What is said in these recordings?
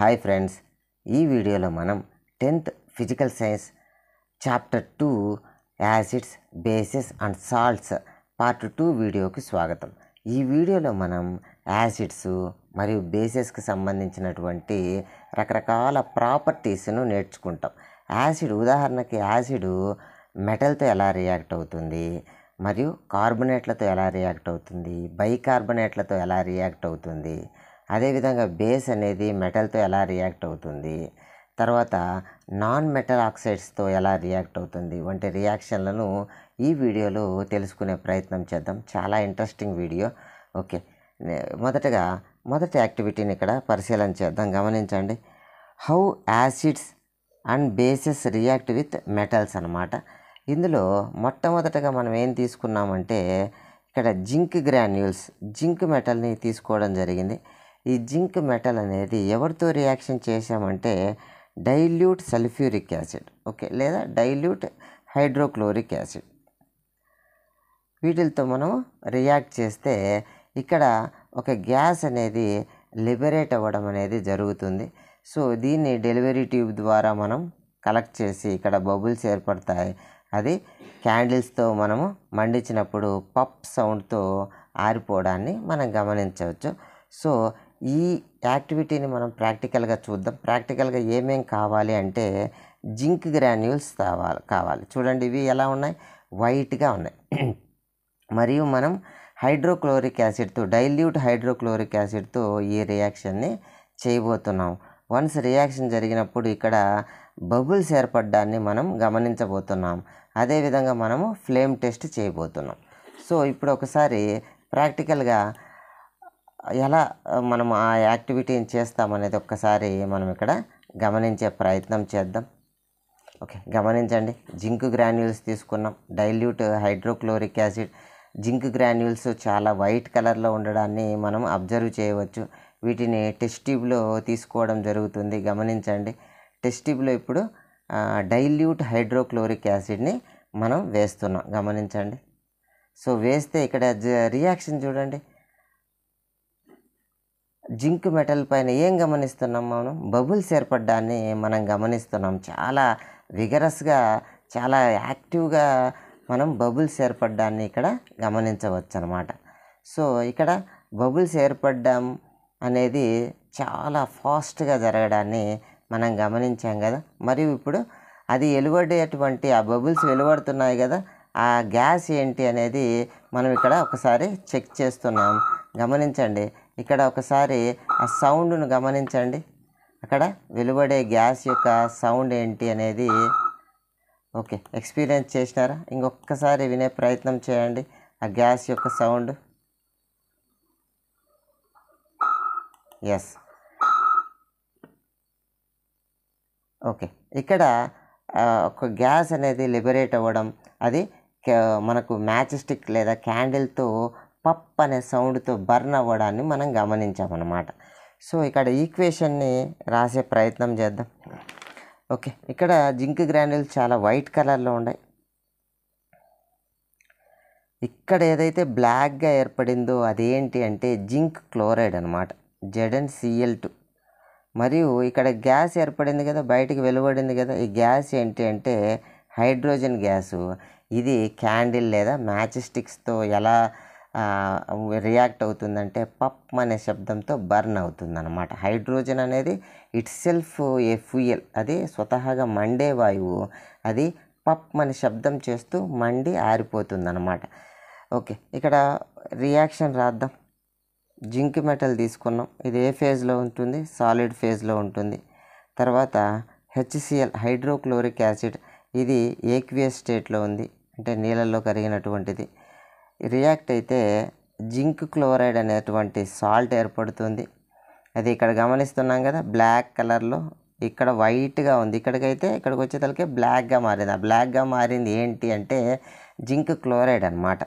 hi friends ఈ వీడియోలో మనం tenth physical science chapter two acids bases and salts part two వీడియోకి స్వాగతం ఈ వీడియోలో మనం యాసిడ్స్ మరియు బేసిస్కి సంబంధించినటువంటి రకరకాల ప్రాపర్టీస్ను నేర్చుకుంటాం యాసిడ్ ఉదాహరణకి యాసిడ్ మెటల్తో ఎలా రియాక్ట్ అవుతుంది మరియు కార్బొనేట్లతో ఎలా రియాక్ట్ అవుతుంది బైకార్బొనేట్లతో ఎలా రియాక్ట్ అవుతుంది అదేవిధంగా బేస్ అనేది మెటల్తో ఎలా రియాక్ట్ అవుతుంది తర్వాత నాన్ మెటల్ ఆక్సైడ్స్తో ఎలా రియాక్ట్ అవుతుంది వంటి రియాక్షన్లను ఈ వీడియోలో తెలుసుకునే ప్రయత్నం చేద్దాం చాలా ఇంట్రెస్టింగ్ వీడియో ఓకే మొదటగా మొదటి యాక్టివిటీని ఇక్కడ పరిశీలన చేద్దాం గమనించండి how acids and bases react with metals అనమాట ఇందులో మొట్టమొదటగా మనం ఏం తీసుకున్నామంటే ఇక్కడ జింక్ గ్రాన్యూల్స్ జింక్ మెటల్ని తీసుకోవడం జరిగింది ఈ జింక్ మెటల్ అనేది ఎవరితో రియాక్షన్ చేశామంటే డైల్యూట్ సల్ఫ్యూరిక్ యాసిడ్ ఓకే లేదా డైల్యూట్ హైడ్రోక్లోరిక్ యాసిడ్ వీటితో మనం రియాక్ట్ చేస్తే ఇక్కడ ఒక గ్యాస్ అనేది లిబరేట్ అవ్వడం అనేది జరుగుతుంది సో దీన్ని డెలివరీ ట్యూబ్ ద్వారా మనం కలెక్ట్ చేసి ఇక్కడ బబుల్స్ ఏర్పడతాయి అది క్యాండిల్స్తో మనము మండించినప్పుడు పప్ సౌండ్తో ఆరిపోవడాన్ని మనం గమనించవచ్చు సో ఈ యాక్టివిటీని మనం ప్రాక్టికల్గా చూద్దాం ప్రాక్టికల్గా ఏమేం కావాలి అంటే జింక్ గ్రాన్యూల్స్ కావాలి కావాలి చూడండి ఇవి ఎలా ఉన్నాయి వైట్గా ఉన్నాయి మరియు మనం హైడ్రోక్లోరిక్ యాసిడ్తో డైల్యూట్ హైడ్రోక్లోరిక్ యాసిడ్తో ఈ రియాక్షన్ని చేయబోతున్నాం వన్స్ రియాక్షన్ జరిగినప్పుడు ఇక్కడ బబుల్స్ ఏర్పడడాన్ని మనం గమనించబోతున్నాం అదేవిధంగా మనము ఫ్లేమ్ టెస్ట్ చేయబోతున్నాం సో ఇప్పుడు ఒకసారి ప్రాక్టికల్గా ఎలా మనం ఆ యాక్టివిటీని చేస్తామనేది ఒక్కసారి మనం ఇక్కడ గమనించే ప్రయత్నం చేద్దాం ఓకే గమనించండి జింక్ గ్రాన్యూల్స్ తీసుకున్నాం dilute hydrochloric acid zinc granules చాలా వైట్ కలర్లో ఉండడాన్ని మనం అబ్జర్వ్ చేయవచ్చు వీటిని టెస్ట్ ట్యూబ్లో తీసుకోవడం జరుగుతుంది గమనించండి టెస్ట్ ట్యూబ్లో ఇప్పుడు డైల్యూట్ హైడ్రోక్లోరిక్ యాసిడ్ని మనం వేస్తున్నాం గమనించండి సో వేస్తే ఇక్కడ రియాక్షన్ చూడండి జింక్ మెటల్ పైన ఏం గమనిస్తున్నాం మనం బబుల్స్ ఏర్పడ్డాన్ని మనం గమనిస్తున్నాం చాలా విగరస్గా చాలా యాక్టివ్గా మనం బబుల్స్ ఏర్పడ్డాన్ని ఇక్కడ గమనించవచ్చు అనమాట సో ఇక్కడ బబుల్స్ ఏర్పడ్డం అనేది చాలా ఫాస్ట్గా జరగడాన్ని మనం గమనించాం కదా మరియు ఇప్పుడు అది వెలువడేటువంటి ఆ బబుల్స్ వెలువడుతున్నాయి కదా ఆ గ్యాస్ ఏంటి అనేది మనం ఇక్కడ ఒకసారి చెక్ చేస్తున్నాం గమనించండి ఇక్కడ ఒకసారి ఆ సౌండ్ను గమనించండి అక్కడ వెలువడే గ్యాస్ యొక్క సౌండ్ ఏంటి అనేది ఓకే ఎక్స్పీరియన్స్ చేసినారా ఇంకొకసారి వినే ప్రయత్నం చేయండి ఆ గ్యాస్ యొక్క సౌండ్ ఎస్ ఓకే ఇక్కడ ఒక గ్యాస్ అనేది లిబరేట్ అవ్వడం అది మనకు మ్యాచ్ స్టిక్ లేదా క్యాండిల్తో పప్ అనే సౌండ్తో బర్న్ అవ్వడాన్ని మనం గమనించామన్నమాట సో ఇక్కడ ఈక్వేషన్ని రాసే ప్రయత్నం చేద్దాం ఓకే ఇక్కడ జింక్ గ్రాన్యూల్స్ చాలా వైట్ కలర్లో ఉన్నాయి ఇక్కడ ఏదైతే బ్లాక్గా ఏర్పడిందో అదేంటి అంటే జింక్ క్లోరైడ్ అనమాట జెడన్ సిఎల్ టూ మరియు ఇక్కడ గ్యాస్ ఏర్పడింది కదా బయటికి వెలువడింది కదా ఈ గ్యాస్ ఏంటి అంటే హైడ్రోజన్ గ్యాసు ఇది క్యాండిల్ లేదా మ్యాచ్ స్టిక్స్తో ఎలా రియాక్ట్ అవుతుందంటే పప్ అనే శబ్దంతో బర్న్ అవుతుందన్నమాట హైడ్రోజన్ అనేది ఇట్ సెల్ఫ్ ఏ ఫ్యూయల్ అది స్వతహాగా మండే వాయువు అది పప్ అనే శబ్దం చేస్తూ మండి ఆరిపోతుందన్నమాట ఓకే ఇక్కడ రియాక్షన్ రాద్దాం జింక్ మెటల్ తీసుకున్నాం ఇది ఏ ఫేజ్లో ఉంటుంది సాలిడ్ ఫేజ్లో ఉంటుంది తర్వాత హెచ్సిఎల్ హైడ్రోక్లోరిక్ యాసిడ్ ఇది ఏక్వియస్ స్టేట్లో ఉంది అంటే నీళ్ళల్లో కరిగినటువంటిది రియాక్ట్ అయితే జింక్ క్లోరైడ్ అనేటువంటి సాల్ట్ ఏర్పడుతుంది అది ఇక్కడ గమనిస్తున్నాం కదా బ్లాక్ కలర్లో ఇక్కడ వైట్గా ఉంది ఇక్కడికైతే ఇక్కడికి తలకి బ్లాక్గా మారింది ఆ బ్లాక్గా మారింది ఏంటి అంటే జింక్ క్లోరైడ్ అనమాట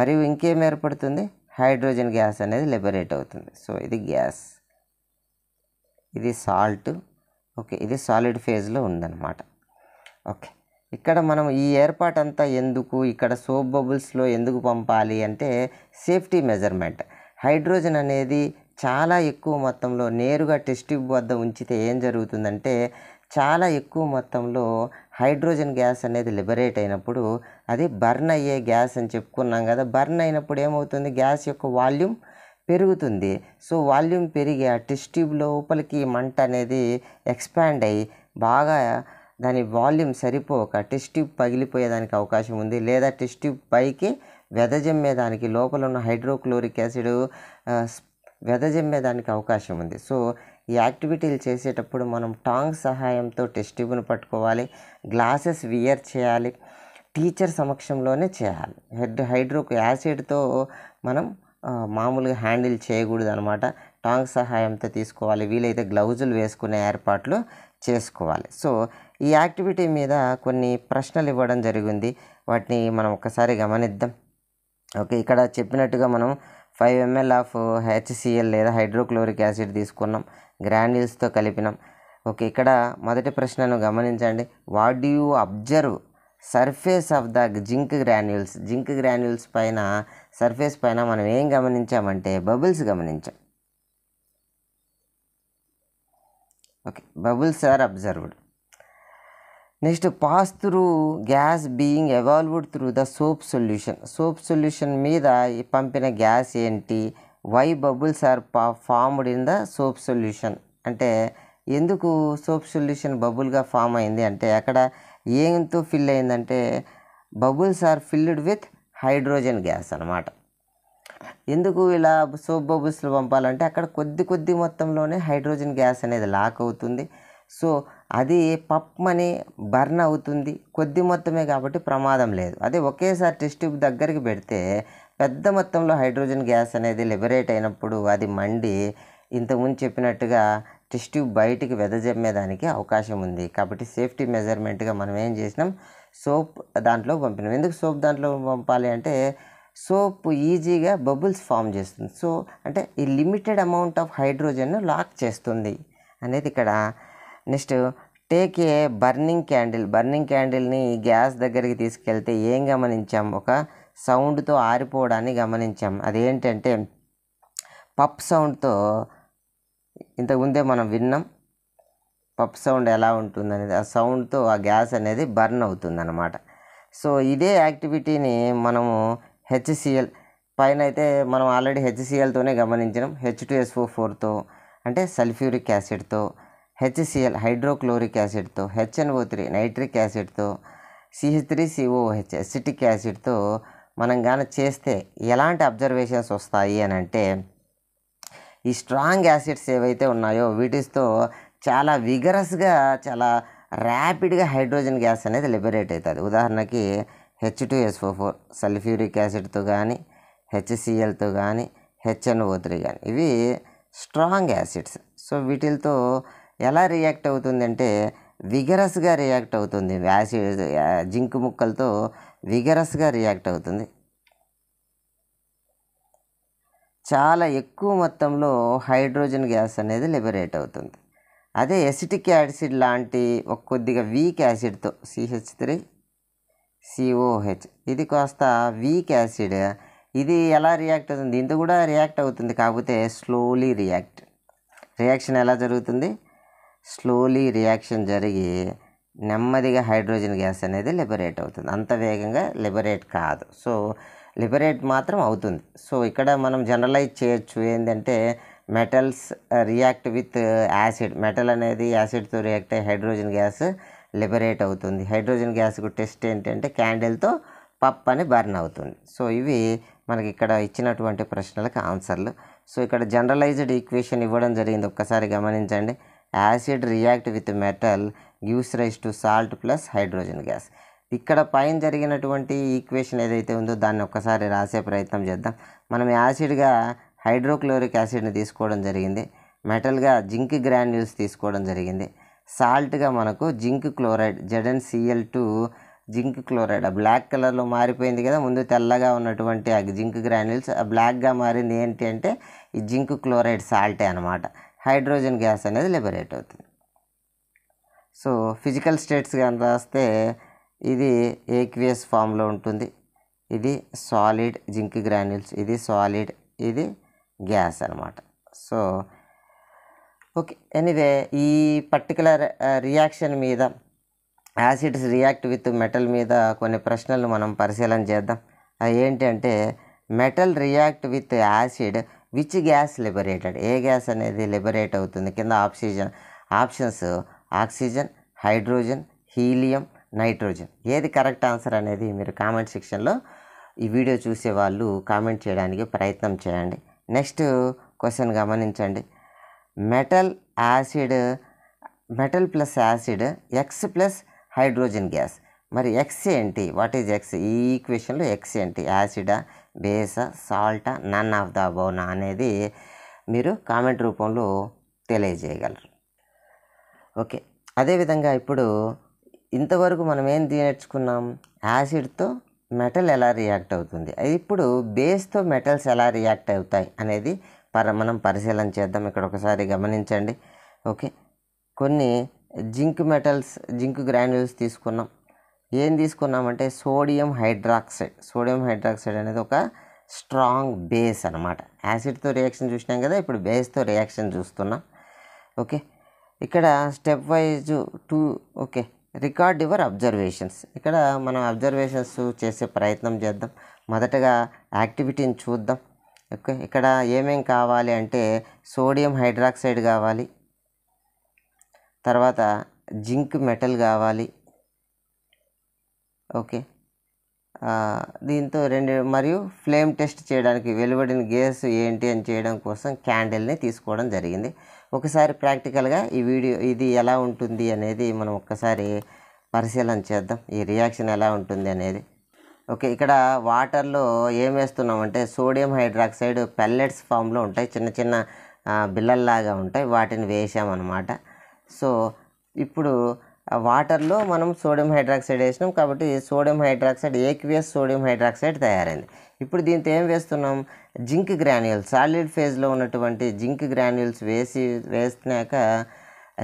మరియు ఇంకేం ఏర్పడుతుంది హైడ్రోజన్ గ్యాస్ అనేది లిబరేట్ అవుతుంది సో ఇది గ్యాస్ ఇది సాల్ట్ ఓకే ఇది సాలిడ్ ఫేజ్లో ఉందన్నమాట ఓకే ఇక్కడ మనం ఈ ఏర్పాటు అంతా ఎందుకు ఇక్కడ సోప్ బబుల్స్లో ఎందుకు పంపాలి అంటే సేఫ్టీ మెజర్మెంట్ హైడ్రోజన్ అనేది చాలా ఎక్కువ మొత్తంలో నేరుగా టెస్ట్ వద్ద ఉంచితే ఏం జరుగుతుందంటే చాలా ఎక్కువ మొత్తంలో హైడ్రోజన్ గ్యాస్ అనేది లిబరేట్ అయినప్పుడు అది బర్న్ అయ్యే గ్యాస్ అని చెప్పుకున్నాం కదా బర్న్ అయినప్పుడు ఏమవుతుంది గ్యాస్ యొక్క వాల్యూమ్ పెరుగుతుంది సో వాల్యూమ్ పెరిగి ఆ టెస్ట్ ట్యూబ్ లోపలికి మంట అనేది ఎక్స్పాండ్ అయ్యి బాగా దాని వాల్యూమ్ సరిపోక టెస్ట్ ట్యూబ్ పగిలిపోయేదానికి అవకాశం ఉంది లేదా టెస్ట్ ట్యూబ్ పైకి వెదజమ్మేదానికి లోపల ఉన్న హైడ్రోక్లోరిక్ యాసిడ్ వెదజమ్మేదానికి అవకాశం ఉంది సో ఈ యాక్టివిటీలు చేసేటప్పుడు మనం టాంగ్ సహాయంతో టెస్ట్ ట్యూబ్ను పట్టుకోవాలి గ్లాసెస్ వియర్ చేయాలి టీచర్ సమక్షంలోనే చేయాలి హెడ్ హైడ్రోక్ యాసిడ్తో మనం మామూలుగా హ్యాండిల్ చేయకూడదు అనమాట టాంగ్ సహాయంతో తీసుకోవాలి వీలైతే గ్లౌజులు వేసుకునే ఏర్పాట్లు చేసుకోవాలి సో ఈ యాక్టివిటీ మీద కొన్ని ప్రశ్నలు ఇవ్వడం జరిగింది వాటిని మనం ఒకసారి గమనిద్దాం ఓకే ఇక్కడ చెప్పినట్టుగా మనం ఫైవ్ ఎంఎల్ ఆఫ్ హెచ్సిఎల్ లేదా హైడ్రోక్లోరిక్ యాసిడ్ తీసుకున్నాం గ్రాన్యూల్స్తో కలిపినాం ఓకే ఇక్కడ మొదటి ప్రశ్నను గమనించండి what do you observe surface of the zinc granules zinc granules పైన సర్ఫేస్ పైన మనం ఏం గమనించామంటే బబుల్స్ గమనించాం okay bubbles are observed next pass through gas being evolved through the soap solution soap solution మీద పంపిన గ్యాస్ ఏంటి వై బబుల్స్ ఆర్ పా formed in the soap solution అంటే ఎందుకు సోప్ సొల్యూషన్ బబుల్గా ఫామ్ అయింది అంటే అక్కడ ఏంతో ఫిల్ అయిందంటే bubbles are filled with hydrogen gas అనమాట ఎందుకు ఇలా సోప్ బబుల్స్లో పంపాలంటే అక్కడ కొద్ది కొద్ది మొత్తంలోనే హైడ్రోజన్ గ్యాస్ అనేది లాక్ అవుతుంది సో అది పప్మని బర్న్ అవుతుంది కొద్ది మొత్తమే కాబట్టి ప్రమాదం లేదు అదే ఒకేసారి టెస్ట్ ట్యూబ్ దగ్గరికి పెడితే పెద్ద మొత్తంలో హైడ్రోజన్ గ్యాస్ అనేది లిబరేట్ అయినప్పుడు అది మండి ఇంతకుముందు చెప్పినట్టుగా టెస్ట్ ట్యూబ్ బయటికి వెదజమ్మేదానికి అవకాశం ఉంది కాబట్టి సేఫ్టీ మెజర్మెంట్గా మనం ఏం చేసినాం సోప్ దాంట్లో పంపినాం ఎందుకు సోప్ దాంట్లో పంపాలి అంటే సోప్ ఈజీగా బబుల్స్ ఫామ్ చేస్తుంది సో అంటే ఈ లిమిటెడ్ అమౌంట్ ఆఫ్ హైడ్రోజన్ను లాక్ చేస్తుంది అనేది ఇక్కడ next take a burning candle burning క్యాండిల్ని గ్యాస్ దగ్గరికి తీసుకెళ్తే ఏం గమనించాం ఒక సౌండ్తో ఆరిపోవడాన్ని గమనించాం అదేంటంటే పప్ సౌండ్తో ఇంతకుముందే మనం విన్నాం పప్ సౌండ్ ఎలా ఉంటుందనేది ఆ సౌండ్తో ఆ గ్యాస్ అనేది బర్న్ అవుతుందన్నమాట సో ఇదే యాక్టివిటీని మనము హెచ్సిఎల్ పైన అయితే మనం ఆల్రెడీ హెచ్సిఎల్తోనే గమనించినాం హెచ్ టూ ఎస్ఓ ఫోర్తో అంటే సల్ఫ్యూరిక్ యాసిడ్తో హెచ్సిఎల్ హైడ్రోక్లోరిక్ యాసిడ్తో హెచ్ఎన్ఓ త్రీ నైట్రిక్ యాసిడ్తో సిహెచ్ త్రీ సిఓహెచ్ అసిటిక్ యాసిడ్తో మనం గాన చేస్తే ఎలాంటి అబ్జర్వేషన్స్ వస్తాయి అని అంటే ఈ స్ట్రాంగ్ యాసిడ్స్ ఏవైతే ఉన్నాయో వీటితో చాలా విగరస్గా చాలా ర్యాపిడ్గా హైడ్రోజన్ గ్యాస్ అనేది లిబరేట్ అవుతుంది ఉదాహరణకి H two SO four sulphuric యాసిడ్తో కానీ హెచ్సిఎల్తో కానీ హెచ్ఎన్ఓ త్రీ కానీ ఇవి స్ట్రాంగ్ యాసిడ్స్ సో వీటితో ఎలా రియాక్ట్ అవుతుందంటే విగరస్గా రియాక్ట్ అవుతుంది యాసిడ్ జింక్ ముక్కలతో విగరస్గా రియాక్ట్ అవుతుంది చాలా ఎక్కువ మొత్తంలో హైడ్రోజన్ గ్యాస్ అనేది లిబరేట్ అవుతుంది అదే ఎసిటిక్ యాసిడ్ లాంటి ఒక కొద్దిగా వీక్ యాసిడ్తో సిహెచ్ త్రీ సిఓహెచ్ ఇది కాస్త వీక్ యాసిడ్ ఇది ఎలా రియాక్ట్ అవుతుంది ఇంత కూడా రియాక్ట్ అవుతుంది కాకపోతే స్లోలీ రియాక్ట్ రియాక్షన్ ఎలా జరుగుతుంది స్లోలీ రియాక్షన్ జరిగి నెమ్మదిగా హైడ్రోజన్ గ్యాస్ అనేది లిబరేట్ అవుతుంది అంత వేగంగా లిబరేట్ కాదు సో లిబరేట్ మాత్రం అవుతుంది సో ఇక్కడ మనం జనరలైజ్ చేయొచ్చు ఏంటంటే metals react with acid metal అనేది యాసిడ్తో రియాక్ట్ అయ్యి హైడ్రోజన్ గ్యాస్ లిబరేట్ అవుతుంది హైడ్రోజన్ గ్యాస్కు టెస్ట్ ఏంటంటే క్యాండిల్తో పప్ అని బర్న్ అవుతుంది సో ఇవి మనకి ఇక్కడ ఇచ్చినటువంటి ప్రశ్నలకు ఆన్సర్లు సో ఇక్కడ జనరలైజ్డ్ ఈక్వేషన్ ఇవ్వడం జరిగింది ఒక్కసారి గమనించండి acid react with metal gives rise to salt plus hydrogen gas ఇక్కడ పైన జరిగినటువంటి ఈక్వేషన్ ఏదైతే ఉందో దాన్ని ఒక్కసారి రాసే ప్రయత్నం చేద్దాం మనం యాసిడ్గా హైడ్రోక్లోరిక్ యాసిడ్ని తీసుకోవడం జరిగింది మెటల్గా జింక్ గ్రాన్యూల్స్ తీసుకోవడం జరిగింది సాల్ట్గా మనకు zinc chloride Cl two zinc chloride ఆ బ్లాక్ కలర్లో మారిపోయింది కదా ముందు తెల్లగా ఉన్నటువంటి ఆ జింక్ గ్రాన్యూల్స్ ఆ బ్లాక్గా మారింది ఏంటి అంటే ఈ జింక్ క్లోరైడ్ సాల్టే అనమాట హైడ్రోజన్ గ్యాస్ అనేది లిబరేట్ అవుతుంది సో ఫిజికల్ స్టేట్స్ కానీ రాస్తే ఇది ఏక్వియస్ ఫామ్లో ఉంటుంది ఇది సాలిడ్ జింక్ గ్రాన్యూల్స్ ఇది సాలిడ్ ఇది గ్యాస్ అనమాట సో ఓకే ఎనీవే ఈ పర్టికులర్ రియాక్షన్ uh, మీద యాసిడ్స్ రియాక్ట్ విత్ మెటల్ మీద కొన్ని ప్రశ్నలు మనం పరిశీలన చేద్దాం ఏంటంటే metal react with acid which gas liberated ఏ గ్యాస్ అనేది లిబరేట్ అవుతుంది కింద oxygen options oxygen hydrogen helium nitrogen ఏది కరెక్ట్ ఆన్సర్ అనేది మీరు కామెంట్ సెక్షన్లో ఈ వీడియో చూసే వాళ్ళు కామెంట్ చేయడానికి ప్రయత్నం చేయండి నెక్స్ట్ క్వశ్చన్ గమనించండి metal acid metal plus acid X plus hydrogen gas మరి ఎక్స్ ఏంటి వాట్ ఈజ్ ఎక్స్ ఈ ఈక్వేషన్లో ఎక్స్ ఏంటి యాసిడా base salt none of the బౌనా అనేది మీరు కామెంట్ రూపంలో తెలియజేయగలరు ఓకే అదేవిధంగా ఇప్పుడు ఇంతవరకు మనం ఏం నేర్చుకున్నాం యాసిడ్తో మెటల్ ఎలా రియాక్ట్ అవుతుంది అది ఇప్పుడు బేస్తో మెటల్స్ ఎలా రియాక్ట్ అవుతాయి అనేది పర మనం పరిశీలన చేద్దాం ఇక్కడ ఒకసారి గమనించండి ఓకే కొన్ని జింక్ మెటల్స్ జింక్ గ్రాన్యూల్స్ తీసుకున్నాం ఏం తీసుకున్నామంటే సోడియం హైడ్రాక్సైడ్ సోడియం హైడ్రాక్సైడ్ అనేది ఒక స్ట్రాంగ్ బేస్ అనమాట యాసిడ్తో రియాక్షన్ చూసినాం కదా ఇప్పుడు బేస్తో రియాక్షన్ చూస్తున్నాం ఓకే ఇక్కడ step wise two okay record your observations ఇక్కడ మనం అబ్జర్వేషన్స్ చేసే ప్రయత్నం చేద్దాం మొదటగా యాక్టివిటీని చూద్దాం ఓకే ఇక్కడ ఏమేం కావాలి అంటే సోడియం హైడ్రాక్సైడ్ కావాలి తర్వాత జింక్ మెటల్ కావాలి ఓకే దీంతో రెండు మరియు ఫ్లేమ్ టెస్ట్ చేయడానికి వెలువడిన గ్యాస్ ఏంటి అని చేయడం కోసం క్యాండిల్ని తీసుకోవడం జరిగింది ఒకసారి ప్రాక్టికల్గా ఈ వీడియో ఇది ఎలా ఉంటుంది అనేది మనం ఒక్కసారి పరిశీలన చేద్దాం ఈ రియాక్షన్ ఎలా ఉంటుంది అనేది ఓకే ఇక్కడ వాటర్లో ఏం వేస్తున్నామంటే సోడియం హైడ్రాక్సైడ్ పెల్లెట్స్ ఫామ్లో ఉంటాయి చిన్న చిన్న బిల్లల్లాగా ఉంటాయి వాటిని వేసామన్నమాట సో ఇప్పుడు వాటర్లో మనం సోడియం హైడ్రాక్సైడ్ వేసినాం కాబట్టి sodium hydroxide aqueous sodium hydroxide తయారైంది ఇప్పుడు దీంతో ఏం వేస్తున్నాం జింక్ గ్రాన్యూల్స్ సాలిడ్ ఫేజ్లో ఉన్నటువంటి జింక్ గ్రాన్యూల్స్ వేసి వేసినాక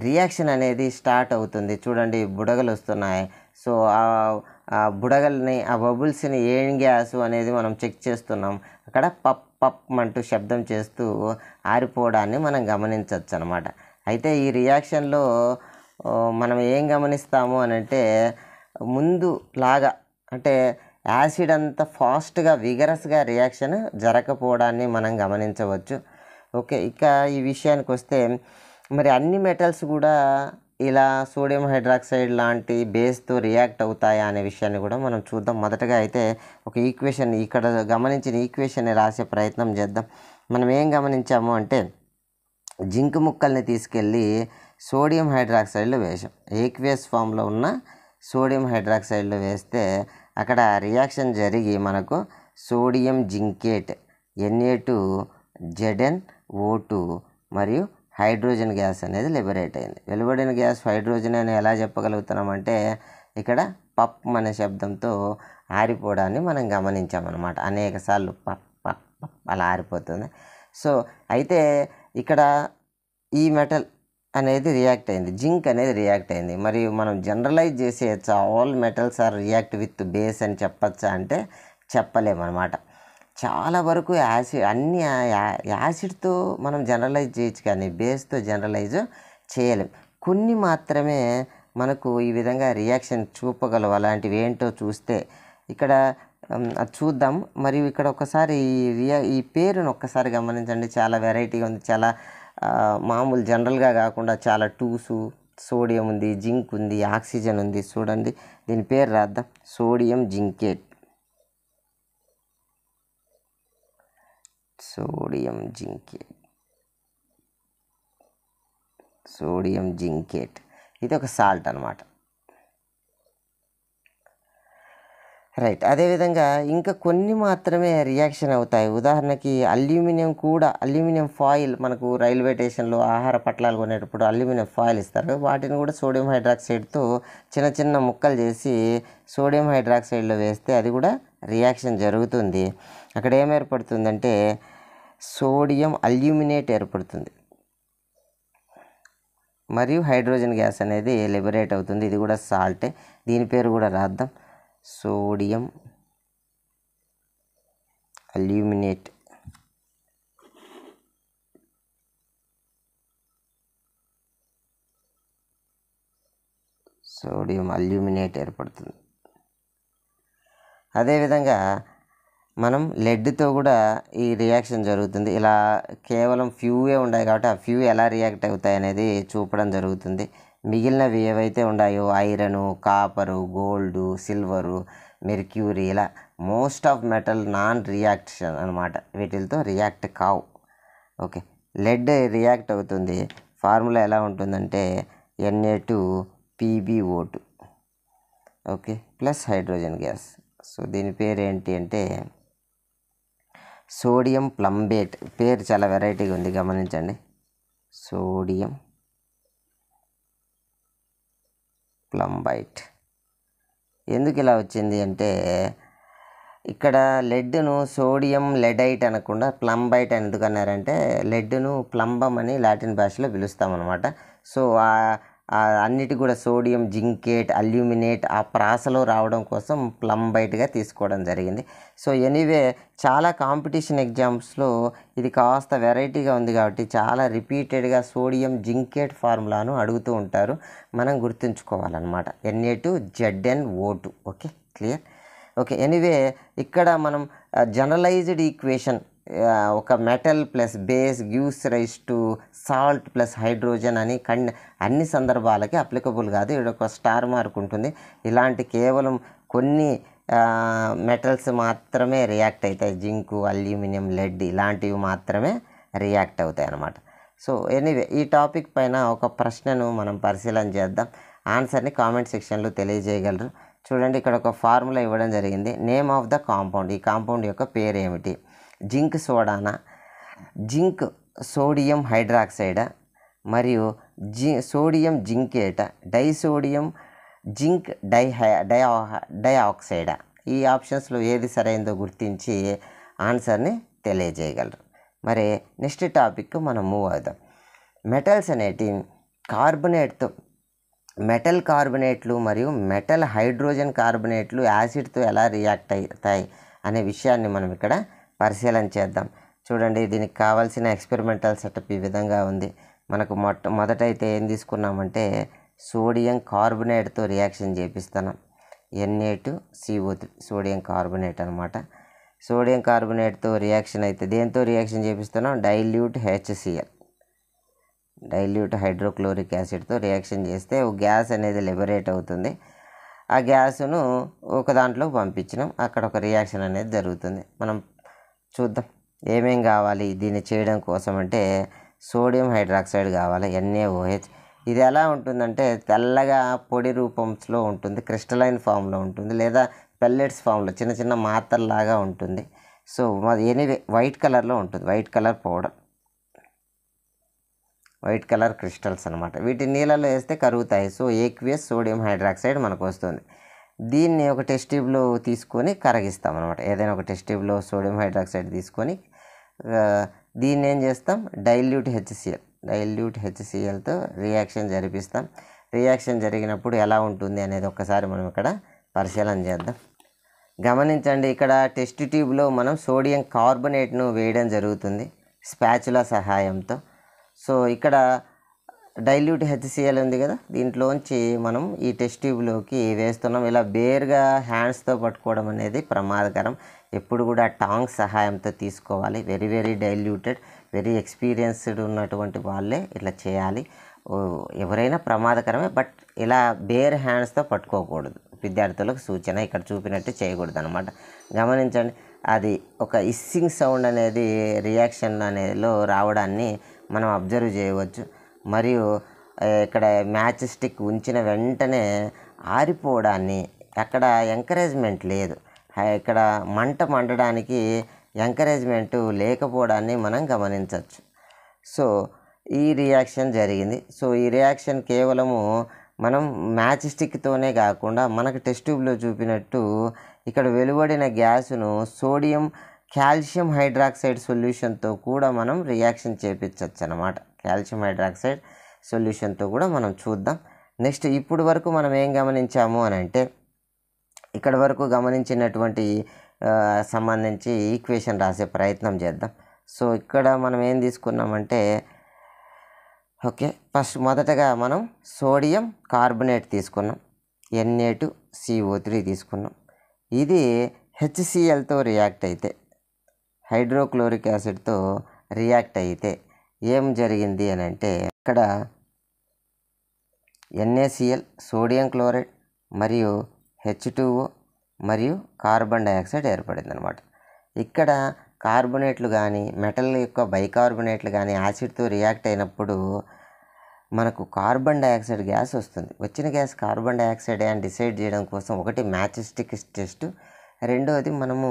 రియాక్షన్ అనేది స్టార్ట్ అవుతుంది చూడండి బుడగలు వస్తున్నాయి సో ఆ బుడగల్ని ఆ బబుల్స్ని ఏం గ్యాస్ అనేది మనం చెక్ చేస్తున్నాం అక్కడ పప్ పప్ అంటూ శబ్దం చేస్తూ ఆరిపోవడాన్ని మనం గమనించవచ్చు అనమాట అయితే ఈ రియాక్షన్లో మనం ఏం గమనిస్తాము అని అంటే ముందు లాగా అంటే యాసిడ్ అంత ఫాస్ట్గా విగరస్గా రియాక్షన్ జరగకపోవడాన్ని మనం గమనించవచ్చు ఓకే ఇక ఈ విషయానికి వస్తే మరి అన్ని మెటల్స్ కూడా ఇలా సోడియం హైడ్రాక్సైడ్ లాంటి బేస్తో రియాక్ట్ అవుతాయా అనే విషయాన్ని కూడా మనం చూద్దాం మొదటగా అయితే ఒక ఈక్వేషన్ ఇక్కడ గమనించిన ఈక్వేషన్ రాసే ప్రయత్నం చేద్దాం మనం ఏం గమనించాము అంటే జింక్ ముక్కల్ని తీసుకెళ్ళి సోడియం హైడ్రాక్సైడ్లు వేసాం ఈక్వియస్ ఫామ్లో ఉన్న సోడియం హైడ్రాక్సైడ్లు వేస్తే అక్కడ రియాక్షన్ జరిగి మనకు sodium zincate Na two Zn O two మరియు హైడ్రోజన్ గ్యాస్ అనేది లిబరేట్ అయింది వెలువడిన గ్యాస్ హైడ్రోజన్ అని ఎలా చెప్పగలుగుతున్నామంటే ఇక్కడ పప్ అనే శబ్దంతో ఆరిపోవడాన్ని మనం గమనించామన్నమాట అనేక సార్లు పప్ పప్ అలా ఆరిపోతుంది సో అయితే ఇక్కడ ఈ మెటల్ అనేది రియాక్ట్ అయింది జింక్ అనేది రియాక్ట్ అయింది మరియు మనం జనరలైజ్ చేసేయచ్చా all metals are react with base అని చెప్పచ్చా అంటే చెప్పలేమన్నమాట చాలా వరకు యాసిడ్ అన్ని యాసిడ్తో మనం జనరలైజ్ చేయొచ్చు కానీ బేస్తో జనరలైజ్ చేయలేం కొన్ని మాత్రమే మనకు ఈ విధంగా రియాక్షన్ చూపగలవు అలాంటివి ఏంటో చూస్తే ఇక్కడ చూద్దాం మరియు ఇక్కడ ఒకసారి ఈ రియా ఈ పేరును ఒక్కసారి గమనించండి చాలా వెరైటీగా ఉంది చాలా మామూలు జనరల్గా కాకుండా చాలా టూసు సోడియం ఉంది జింక్ ఉంది ఆక్సిజన్ ఉంది చూడండి దీని పేరు రాద్దాం sodium zincate sodium zincate sodium zincate ఇది ఒక సాల్ట్ అనమాట రైట్ అదేవిధంగా ఇంకా కొన్ని మాత్రమే రియాక్షన్ అవుతాయి ఉదాహరణకి అల్యూమినియం కూడా అల్యూమినియం ఫాయిల్ మనకు రైల్వే స్టేషన్లో ఆహార పట్లాలు కొనేటప్పుడు అల్యూమినియం ఫాయిల్ ఇస్తారు వాటిని కూడా సోడియం హైడ్రాక్సైడ్తో చిన్న చిన్న ముక్కలు చేసి సోడియం హైడ్రాక్సైడ్లో వేస్తే అది కూడా రియాక్షన్ జరుగుతుంది అక్కడ ఏం ఏర్పడుతుందంటే సోడియం అల్యూమినేట్ ఏర్పడుతుంది మరియు హైడ్రోజన్ గ్యాస్ అనేది లిబరేట్ అవుతుంది ఇది కూడా సాల్టే దీని పేరు కూడా రాద్దాం సోడియం అల్యూమినేట్ సోడియం అల్యూమినేట్ ఏర్పడుతుంది అదేవిధంగా మనం లెడ్తో కూడా ఈ రియాక్షన్ జరుగుతుంది ఇలా కేవలం ఫ్యూవే ఉన్నాయి కాబట్టి ఆ ఫ్యూ ఎలా రియాక్ట్ అవుతాయి అనేది చూపడం జరుగుతుంది మిగిలినవి ఏవైతే ఉన్నాయో iron copper gold silver mercury ఇలా most of metal non reaction అనమాట వీటితో రియాక్ట్ కావు ఓకే లెడ్ రియాక్ట్ అవుతుంది ఫార్ములా ఎలా ఉంటుందంటే Na two PbO two okay plus hydrogen gas so దీని పేరు ఏంటి అంటే సోడియం ప్లంబేట్ పేరు చాలా వెరైటీగా ఉంది గమనించండి సోడియం బైట్ ఎందుకు ఇలా వచ్చింది అంటే ఇక్కడ లెడ్ను సోడియం లెడైట్ అనకుండా ప్లంబైట్ అని ఎందుకన్నారంటే లెడ్ను ప్లంబం అని లాటిన్ భాషలో పిలుస్తామన్నమాట సో అన్నిటి కూడా సోడియం జింకేట్ అల్యూమినేట్ ఆ ప్రాసలో రావడం కోసం బైట్గా తీసుకోవడం జరిగింది సో ఎనీవే చాలా కాంపిటీషన్ ఎగ్జామ్స్లో ఇది కాస్త వెరైటీగా ఉంది కాబట్టి చాలా రిపీటెడ్గా సోడియం జింకేట్ ఫార్ములాను అడుగుతూ ఉంటారు మనం గుర్తుంచుకోవాలన్నమాట Na two Zn O two okay clear okay anyway ఇక్కడ మనం జనరలైజ్డ్ ఈక్వేషన్ ఒక metal plus base gives rise to salt plus hydrogen అని కన్ అన్ని సందర్భాలకి అప్లికబుల్ కాదు ఇక్కడ ఒక స్టార్ మార్క్ ఉంటుంది ఇలాంటి కేవలం కొన్ని మెటల్స్ మాత్రమే రియాక్ట్ అవుతాయి జింకు అల్యూమినియం లెడ్ ఇలాంటివి మాత్రమే రియాక్ట్ అవుతాయి అన్నమాట సో ఎనీవే ఈ టాపిక్ పైన ఒక ప్రశ్నను మనం పరిశీలన చేద్దాం ఆన్సర్ని కామెంట్ సెక్షన్లో తెలియజేయగలరు చూడండి ఇక్కడ ఒక ఫార్ములా ఇవ్వడం జరిగింది నేమ్ ఆఫ్ ద కాంపౌండ్ ఈ కాంపౌండ్ యొక్క పేరు ఏమిటి జింక్ సోడానా జింక్ సోడియం హైడ్రాక్సైడ్ మరియు జి సోడియం జింకేట డైసోడియం జింక్ డైహై డయా డైఆక్సైడ్ ఈ ఆప్షన్స్లో ఏది సరైందో గుర్తించి ఆన్సర్ని తెలియజేయగలరు మరి నెక్స్ట్ టాపిక్ మనం మూవ్ అవుదాం మెటల్స్ అనేటి కార్బొనేట్తో మెటల్ కార్బొనేట్లు మరియు మెటల్ హైడ్రోజన్ కార్బొనేట్లు యాసిడ్తో ఎలా రియాక్ట్ అవుతాయి అనే విషయాన్ని మనం ఇక్కడ పరిశీలన చేద్దాం చూడండి దీనికి కావాల్సిన ఎక్స్పెరిమెంటల్ సెటప్ ఈ విధంగా ఉంది మనకు మొట్ట మొదటైతే ఏం తీసుకున్నామంటే సోడియం కార్బొనేట్తో రియాక్షన్ చేపిస్తున్నాం Na two CO three sodium carbonate అనమాట సోడియం కార్బొనేట్తో రియాక్షన్ అయితే దేంతో రియాక్షన్ చేపిస్తున్నాం డైల్యూట్ హెచ్సిఎల్ డైల్యూట్ హైడ్రోక్లోరిక్ యాసిడ్తో రియాక్షన్ చేస్తే గ్యాస్ అనేది లిబరేట్ అవుతుంది ఆ గ్యాస్ను ఒక దాంట్లో పంపించినాం అక్కడ ఒక రియాక్షన్ అనేది జరుగుతుంది మనం చూద్దాం ఏమేం కావాలి దీన్ని చేయడం కోసం అంటే సోడియం హైడ్రాక్సైడ్ కావాలి ఎన్ఏఓహెచ్ ఇది ఎలా ఉంటుందంటే తెల్లగా పొడి రూపంలో ఉంటుంది క్రిస్టలైన్ ఫామ్లో ఉంటుంది లేదా పెల్లెట్స్ ఫామ్లో చిన్న చిన్న మాత్రలాగా ఉంటుంది సో ఎనీవే వైట్ కలర్లో ఉంటుంది white colour powder white colour crystals అనమాట వీటి నీళ్ళలో వేస్తే కరుగుతాయి సో ఏక్వియస్ సోడియం హైడ్రాక్సైడ్ మనకు వస్తుంది దీన్ని ఒక టెస్ట్ ట్యూబ్లో తీసుకొని కరగిస్తాం అనమాట ఏదైనా ఒక టెస్ట్ ట్యూబ్లో సోడియం హైడ్రాక్సైడ్ తీసుకొని దీన్ని ఏం చేస్తాం డైల్యూట్ హెచ్సిఎల్ డైల్యూట్ హెచ్సిఎల్తో రియాక్షన్ జరిపిస్తాం రియాక్షన్ జరిగినప్పుడు ఎలా ఉంటుంది అనేది ఒక్కసారి మనం ఇక్కడ పరిశీలన చేద్దాం గమనించండి ఇక్కడ టెస్ట్ ట్యూబ్లో మనం సోడియం కార్బొనేట్ను వేయడం జరుగుతుంది స్పాచుల సహాయంతో సో ఇక్కడ డైల్యూట్ హెచ్సిఎల్ ఉంది కదా దీంట్లోంచి మనం ఈ టెస్ట్ ట్యూబ్లోకి వేస్తున్నాం ఇలా బేర్గా హ్యాండ్స్తో పట్టుకోవడం అనేది ప్రమాదకరం ఎప్పుడు కూడా టాంగ్ సహాయంతో తీసుకోవాలి very very diluted very experienced ఉన్నటువంటి వాళ్ళే ఇట్లా చేయాలి ఎవరైనా ప్రమాదకరమే బట్ ఇలా బేర్ హ్యాండ్స్తో పట్టుకోకూడదు విద్యార్థులకు సూచన ఇక్కడ చూపినట్టు చేయకూడదు అనమాట గమనించండి అది ఒక ఇస్సింగ్ సౌండ్ అనేది రియాక్షన్ అనేదిలో రావడాన్ని మనం అబ్జర్వ్ చేయవచ్చు మరియు ఇక్కడ మ్యాచ్ స్టిక్ ఉంచిన వెంటనే ఆరిపోవడాన్ని అక్కడ ఎంకరేజ్మెంట్ లేదు ఇక్కడ మంట మండడానికి ఎంకరేజ్మెంటు లేకపోవడాన్ని మనం గమనించవచ్చు సో ఈ రియాక్షన్ జరిగింది సో ఈ రియాక్షన్ కేవలము మనం మ్యాచ్ స్టిక్తోనే కాకుండా మనకు టెస్ట్ ట్యూబ్లో చూపినట్టు ఇక్కడ వెలువడిన గ్యాస్ను సోడియం కాల్షియం హైడ్రాక్సైడ్ సొల్యూషన్తో కూడా మనం రియాక్షన్ చేపించవచ్చు అన్నమాట కాల్షియం హైడ్రాక్సైడ్ సొల్యూషన్తో కూడా మనం చూద్దాం నెక్స్ట్ ఇప్పుడు వరకు మనం ఏం గమనించాము అని అంటే ఇక్కడ వరకు గమనించినటువంటి సంబంధించి ఈక్వేషన్ రాసే ప్రయత్నం చేద్దాం సో ఇక్కడ మనం ఏం తీసుకున్నామంటే ఓకే ఫస్ట్ మొదటగా మనం సోడియం కార్బనేట్ తీసుకున్నాం ఎన్ఏ టు సిఓ త్రీ తీసుకున్నాం ఇది హెచ్సిఎల్తో రియాక్ట్ అయితే హైడ్రోక్లోరిక్ యాసిడ్తో రియాక్ట్ అయితే ఏం జరిగింది అని అంటే ఇక్కడ ఎన్ఏసిఎల్ సోడియం క్లోరైడ్ మరియు హెచ్ మరియు కార్బన్ డైఆక్సైడ్ ఏర్పడింది అనమాట ఇక్కడ కార్బొనేట్లు కానీ మెటల్ యొక్క బైకార్బొనేట్లు కానీ యాసిడ్తో రియాక్ట్ అయినప్పుడు మనకు కార్బన్ డైఆక్సైడ్ గ్యాస్ వస్తుంది వచ్చిన గ్యాస్ కార్బన్ డైఆక్సైడ్ అని డిసైడ్ చేయడం కోసం ఒకటి మ్యాచిస్టిక్ టెస్ట్ రెండవది మనము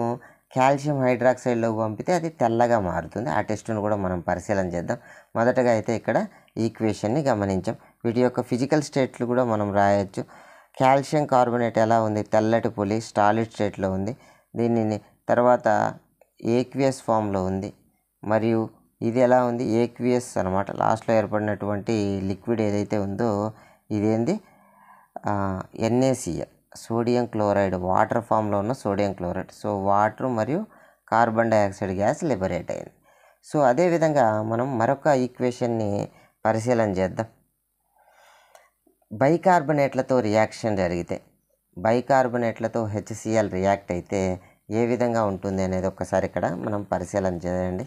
కాల్షియం హైడ్రాక్సైడ్లోకి పంపితే అది తెల్లగా మారుతుంది ఆ టెస్టును కూడా మనం పరిశీలన చేద్దాం మొదటగా అయితే ఇక్కడ ఈక్వేషన్ని గమనించాం వీటి యొక్క ఫిజికల్ స్టేట్లు కూడా మనం రాయొచ్చు కాల్షియం కార్బోనేట్ ఎలా ఉంది తెల్లటి పులి స్టాలిడ్ స్టేట్లో ఉంది దీనిని తర్వాత ఏక్వియస్ ఫామ్లో ఉంది మరియు ఇది ఎలా ఉంది ఏక్వియస్ అనమాట లాస్ట్లో ఏర్పడినటువంటి లిక్విడ్ ఏదైతే ఉందో ఇదేంది ఎన్ఏసిఎల్ సోడియం క్లోరైడ్ వాటర్ ఫామ్లో ఉన్న సోడియం క్లోరైడ్ సో వాటర్ మరియు కార్బన్ డైఆక్సైడ్ గ్యాస్ లిబరేట్ అయింది సో అదేవిధంగా మనం మరొక ఈక్వేషన్ని పరిశీలన చేద్దాం కార్బనేట్లతో రియాక్షన్ జరిగితే కార్బనేట్లతో హెచ్సిఎల్ రియాక్ట్ అయితే ఏ విధంగా ఉంటుంది అనేది ఒక్కసారి ఇక్కడ మనం పరిశీలన చేయండి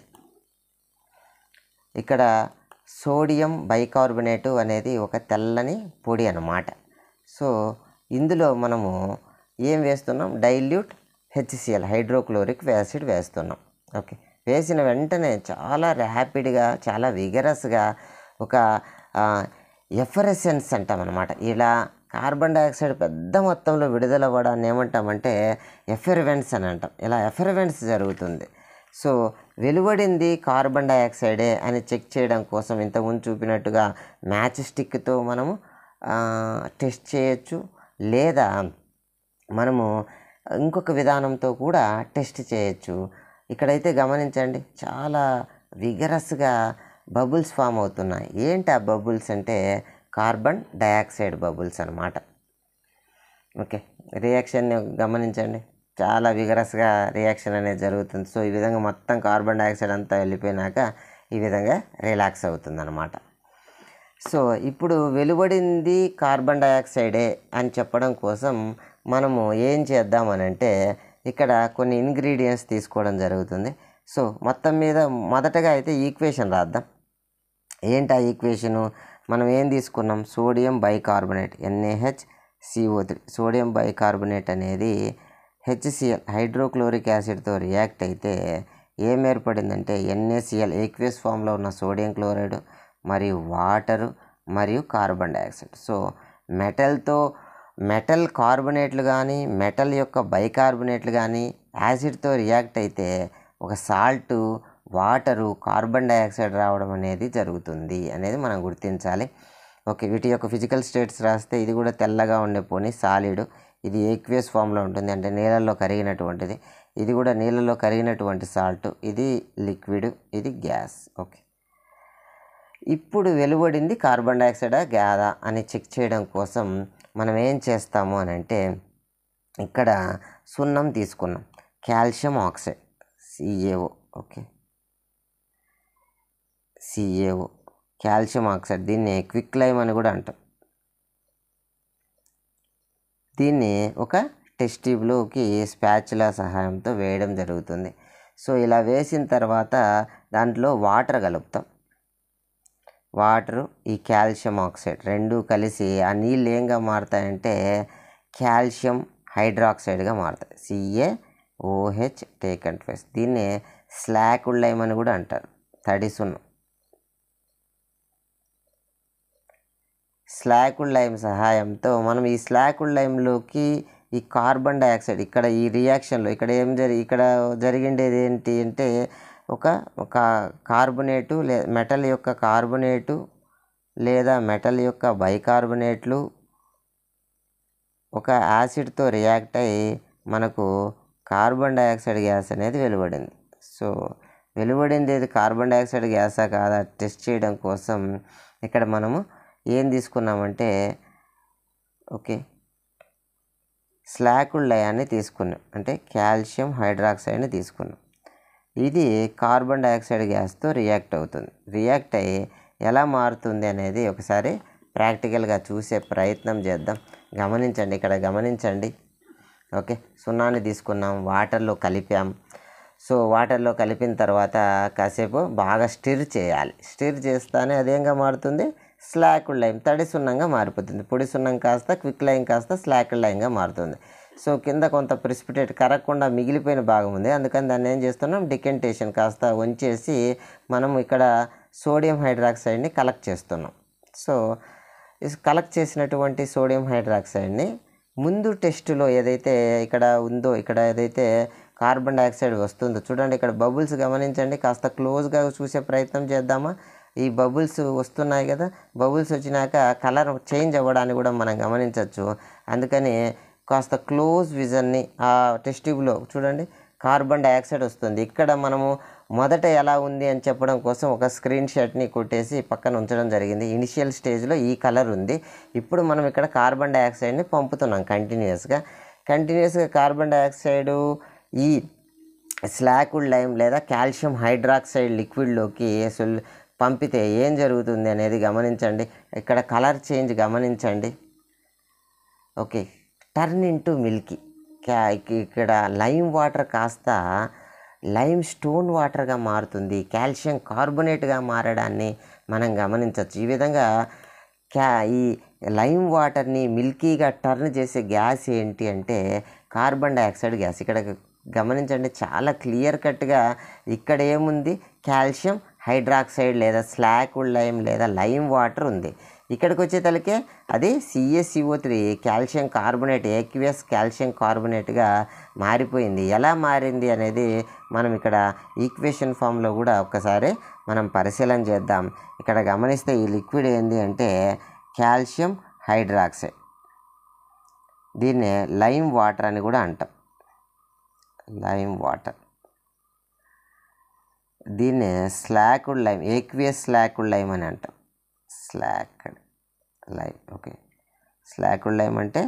ఇక్కడ సోడియం బైకార్బొనేటు అనేది ఒక తెల్లని పొడి అన్నమాట సో ఇందులో మనము ఏం వేస్తున్నాం డైల్యూట్ హెచ్సిఎల్ హైడ్రోక్లోరిక్ యాసిడ్ వేస్తున్నాం ఓకే వేసిన వెంటనే చాలా ర్యాపిడ్గా చాలా విగరస్గా ఒక ఎఫరెసెన్స్ అంటాం అనమాట ఇలా కార్బన్ డైఆక్సైడ్ పెద్ద మొత్తంలో విడుదలవ్వడాన్ని ఏమంటామంటే ఎఫెర్వెన్స్ అని అంటాం ఇలా ఎఫెర్వెన్స్ జరుగుతుంది సో వెలువడింది కార్బన్ డైఆక్సైడే అని చెక్ చేయడం కోసం ఇంతకుముందు చూపినట్టుగా మ్యాచ్ స్టిక్తో మనము టెస్ట్ చేయొచ్చు లేదా మనము ఇంకొక విధానంతో కూడా టెస్ట్ చేయొచ్చు ఇక్కడైతే గమనించండి చాలా విగరస్గా బబుల్స్ ఫామ్ అవుతున్నాయి ఏంటి ఆ బబుల్స్ అంటే కార్బన్ డయాక్సైడ్ బబుల్స్ అనమాట ఓకే రియాక్షన్ గమనించండి చాలా విగరస్గా రియాక్షన్ అనేది జరుగుతుంది సో ఈ విధంగా మొత్తం కార్బన్ డయాక్సైడ్ అంతా వెళ్ళిపోయినాక ఈ విధంగా రిలాక్స్ అవుతుంది అనమాట సో ఇప్పుడు వెలువడింది కార్బన్ డైఆక్సైడే అని చెప్పడం కోసం మనము ఏం చేద్దామనంటే ఇక్కడ కొన్ని ఇంగ్రీడియంట్స్ తీసుకోవడం జరుగుతుంది సో మొత్తం మీద మొదటగా అయితే ఈక్వేషన్ రాద్దాం ఏంటి ఆ ఈక్వేషను మనం ఏం తీసుకున్నాం sodium carbonate NaH CO three sodium bicarbonate అనేది హెచ్సిఎల్ హైడ్రోక్లోరిక్ యాసిడ్తో రియాక్ట్ అయితే ఏం ఏర్పడిందంటే ఎన్ఏసిఎల్ ఈక్వేస్ ఫామ్లో ఉన్న సోడియం క్లోరైడ్ మరియు వాటరు మరియు కార్బన్ డైఆక్సైడ్ సో మెటల్తో మెటల్ కార్బొనేట్లు కానీ మెటల్ యొక్క బైకార్బొనేట్లు కానీ యాసిడ్తో రియాక్ట్ అయితే ఒక సాల్టు వాటరు కార్బన్ డైఆక్సైడ్ రావడం అనేది జరుగుతుంది అనేది మనం గుర్తించాలి ఓకే వీటి యొక్క ఫిజికల్ స్టేట్స్ రాస్తే ఇది కూడా తెల్లగా ఉండే పోనీ సాలిడ్ ఇది ఏక్వియస్ ఫామ్లో ఉంటుంది అంటే నీళ్ళల్లో కరిగినటువంటిది ఇది కూడా నీళ్ళల్లో కరిగినటువంటి సాల్ట్ ఇది లిక్విడ్ ఇది గ్యాస్ ఓకే ఇప్పుడు వెలువడింది కార్బన్ డైఆక్సైడా గ్యాదా అని చెక్ చేయడం కోసం మనం ఏం చేస్తాము అని అంటే ఇక్కడ సున్నం తీసుకున్నాం calcium oxide CaO okay CaO calcium oxide దీన్ని క్విక్ లైమ్ అని కూడా అంటాం దీన్ని ఒక టెస్ట్ ట్యూబ్లోకి స్పాచ్ల సహాయంతో వేయడం జరుగుతుంది సో ఇలా వేసిన తర్వాత దాంట్లో వాటర్ కలుపుతాం వాటరు ఈ కాల్షియం ఆక్సైడ్ రెండు కలిసి ఆ నీళ్ళు ఏంగా మారుతాయంటే కాల్షియం హైడ్రాక్సైడ్గా మారుతాయి సిఏ ఓహెచ్ టేక్ అండ్ ఫెస్ దీన్నే స్లాక్ ఉళ్ళైమ్ అని కూడా అంటారు తడి సున్నం స్లాక్ ఉళ్ళైమ్ సహాయంతో మనం ఈ స్లాక్ ఉళ్ళైమ్లోకి ఈ కార్బన్ డైఆక్సైడ్ ఇక్కడ ఈ రియాక్షన్లో ఇక్కడ ఏం జరిగి ఇక్కడ జరిగిండేది ఏంటి అంటే ఒక కార్బొనేటు లే మెటల్ యొక్క కార్బొనేటు లేదా మెటల్ యొక్క బైకార్బొనేట్లు ఒక యాసిడ్తో రియాక్ట్ అయ్యి మనకు కార్బన్ డయాక్సైడ్ గ్యాస్ అనేది వెలువడింది సో వెలువడింది ఏది కార్బన్ డయాక్సైడ్ గ్యాసా కాదా టెస్ట్ చేయడం కోసం ఇక్కడ మనము ఏం తీసుకున్నామంటే ఓకే స్లాకుల్ డయాన్ని తీసుకున్నాం అంటే కాల్షియం హైడ్రాక్సైడ్ని తీసుకున్నాం ఇది కార్బన్ డైఆక్సైడ్ గ్యాస్తో రియాక్ట్ అవుతుంది రియాక్ట్ అయ్యి ఎలా మారుతుంది అనేది ఒకసారి ప్రాక్టికల్గా చూసే ప్రయత్నం చేద్దాం గమనించండి ఇక్కడ గమనించండి ఓకే సున్నాని తీసుకున్నాం వాటర్లో కలిపాం సో వాటర్లో కలిపిన తర్వాత కాసేపు బాగా స్టిర్ చేయాలి స్టిర్ చేస్తానే అదేంగా మారుతుంది స్లాక్ లైన్ తడి సున్నంగా మారిపోతుంది పొడి సున్నం కాస్త క్విక్ లైన్ కాస్త స్లాక్ లైన్గా మారుతుంది సో కింద కొంత ప్రిసిపిటేట్ కరగకుండా మిగిలిపోయిన భాగం ఉంది అందుకని దాన్ని ఏం చేస్తున్నాం డికెంటేషన్ కాస్త వంచేసి మనం ఇక్కడ సోడియం హైడ్రాక్సైడ్ని కలెక్ట్ చేస్తున్నాం సో కలెక్ట్ చేసినటువంటి సోడియం హైడ్రాక్సైడ్ని ముందు టెస్టులో ఏదైతే ఇక్కడ ఉందో ఇక్కడ ఏదైతే కార్బన్ డైఆక్సైడ్ వస్తుందో చూడండి ఇక్కడ బబుల్స్ గమనించండి కాస్త క్లోజ్గా చూసే ప్రయత్నం చేద్దామా ఈ బబుల్స్ వస్తున్నాయి కదా బబుల్స్ వచ్చినాక కలర్ చేంజ్ అవ్వడానికి కూడా మనం గమనించవచ్చు అందుకని కాస్త క్లోజ్ విజన్ని ఆ టెస్టిబ్లో చూడండి కార్బన్ డైఆక్సైడ్ వస్తుంది ఇక్కడ మనము మొదట ఎలా ఉంది అని చెప్పడం కోసం ఒక స్క్రీన్ షాట్ని కొట్టేసి పక్కన ఉంచడం జరిగింది ఇనిషియల్ స్టేజ్లో ఈ కలర్ ఉంది ఇప్పుడు మనం ఇక్కడ కార్బన్ డైఆక్సైడ్ని పంపుతున్నాం కంటిన్యూస్గా కంటిన్యూస్గా కార్బన్ డైఆక్సైడు ఈ స్లాకుడ్ లైమ్ లేదా కాల్షియం హైడ్రాక్సైడ్ లిక్విడ్లోకి సొల్ పంపితే ఏం జరుగుతుంది అనేది గమనించండి ఇక్కడ కలర్ చేంజ్ గమనించండి ఓకే టర్న్ ఇంటూ మిల్కీ ఇక్కడ లైమ్ వాటర్ కాస్త లైమ్ స్టోన్ వాటర్గా మారుతుంది కాల్షియం కార్బొనేట్గా మారడాన్ని మనం గమనించవచ్చు ఈ విధంగా క్యా ఈ లైమ్ వాటర్ని మిల్కీగా టర్న్ చేసే గ్యాస్ ఏంటి అంటే కార్బన్ డైఆక్సైడ్ గ్యాస్ ఇక్కడ గమనించండి చాలా క్లియర్ కట్గా ఇక్కడ ఏముంది కాల్షియం హైడ్రాక్సైడ్ లేదా స్లాక్ లైమ్ లేదా లైమ్ వాటర్ ఉంది ఇక్కడికి వచ్చేతలకే అది సిఎస్సిఓ three calcium carbonate aqueous calcium కార్బొనేట్గా మారిపోయింది ఎలా మారింది అనేది మనం ఇక్కడ ఈక్వేషన్ ఫామ్లో కూడా ఒక్కసారి మనం పరిశీలన చేద్దాం ఇక్కడ గమనిస్తే ఈ లిక్విడ్ ఏంది అంటే కాల్షియం హైడ్రాక్సైడ్ దీన్నే లైమ్ వాటర్ అని కూడా అంటాం లైమ్ వాటర్ దీన్నే slaked lime aqueous slaked lime అని అంటాం slaked lime okay slaked lime అంటే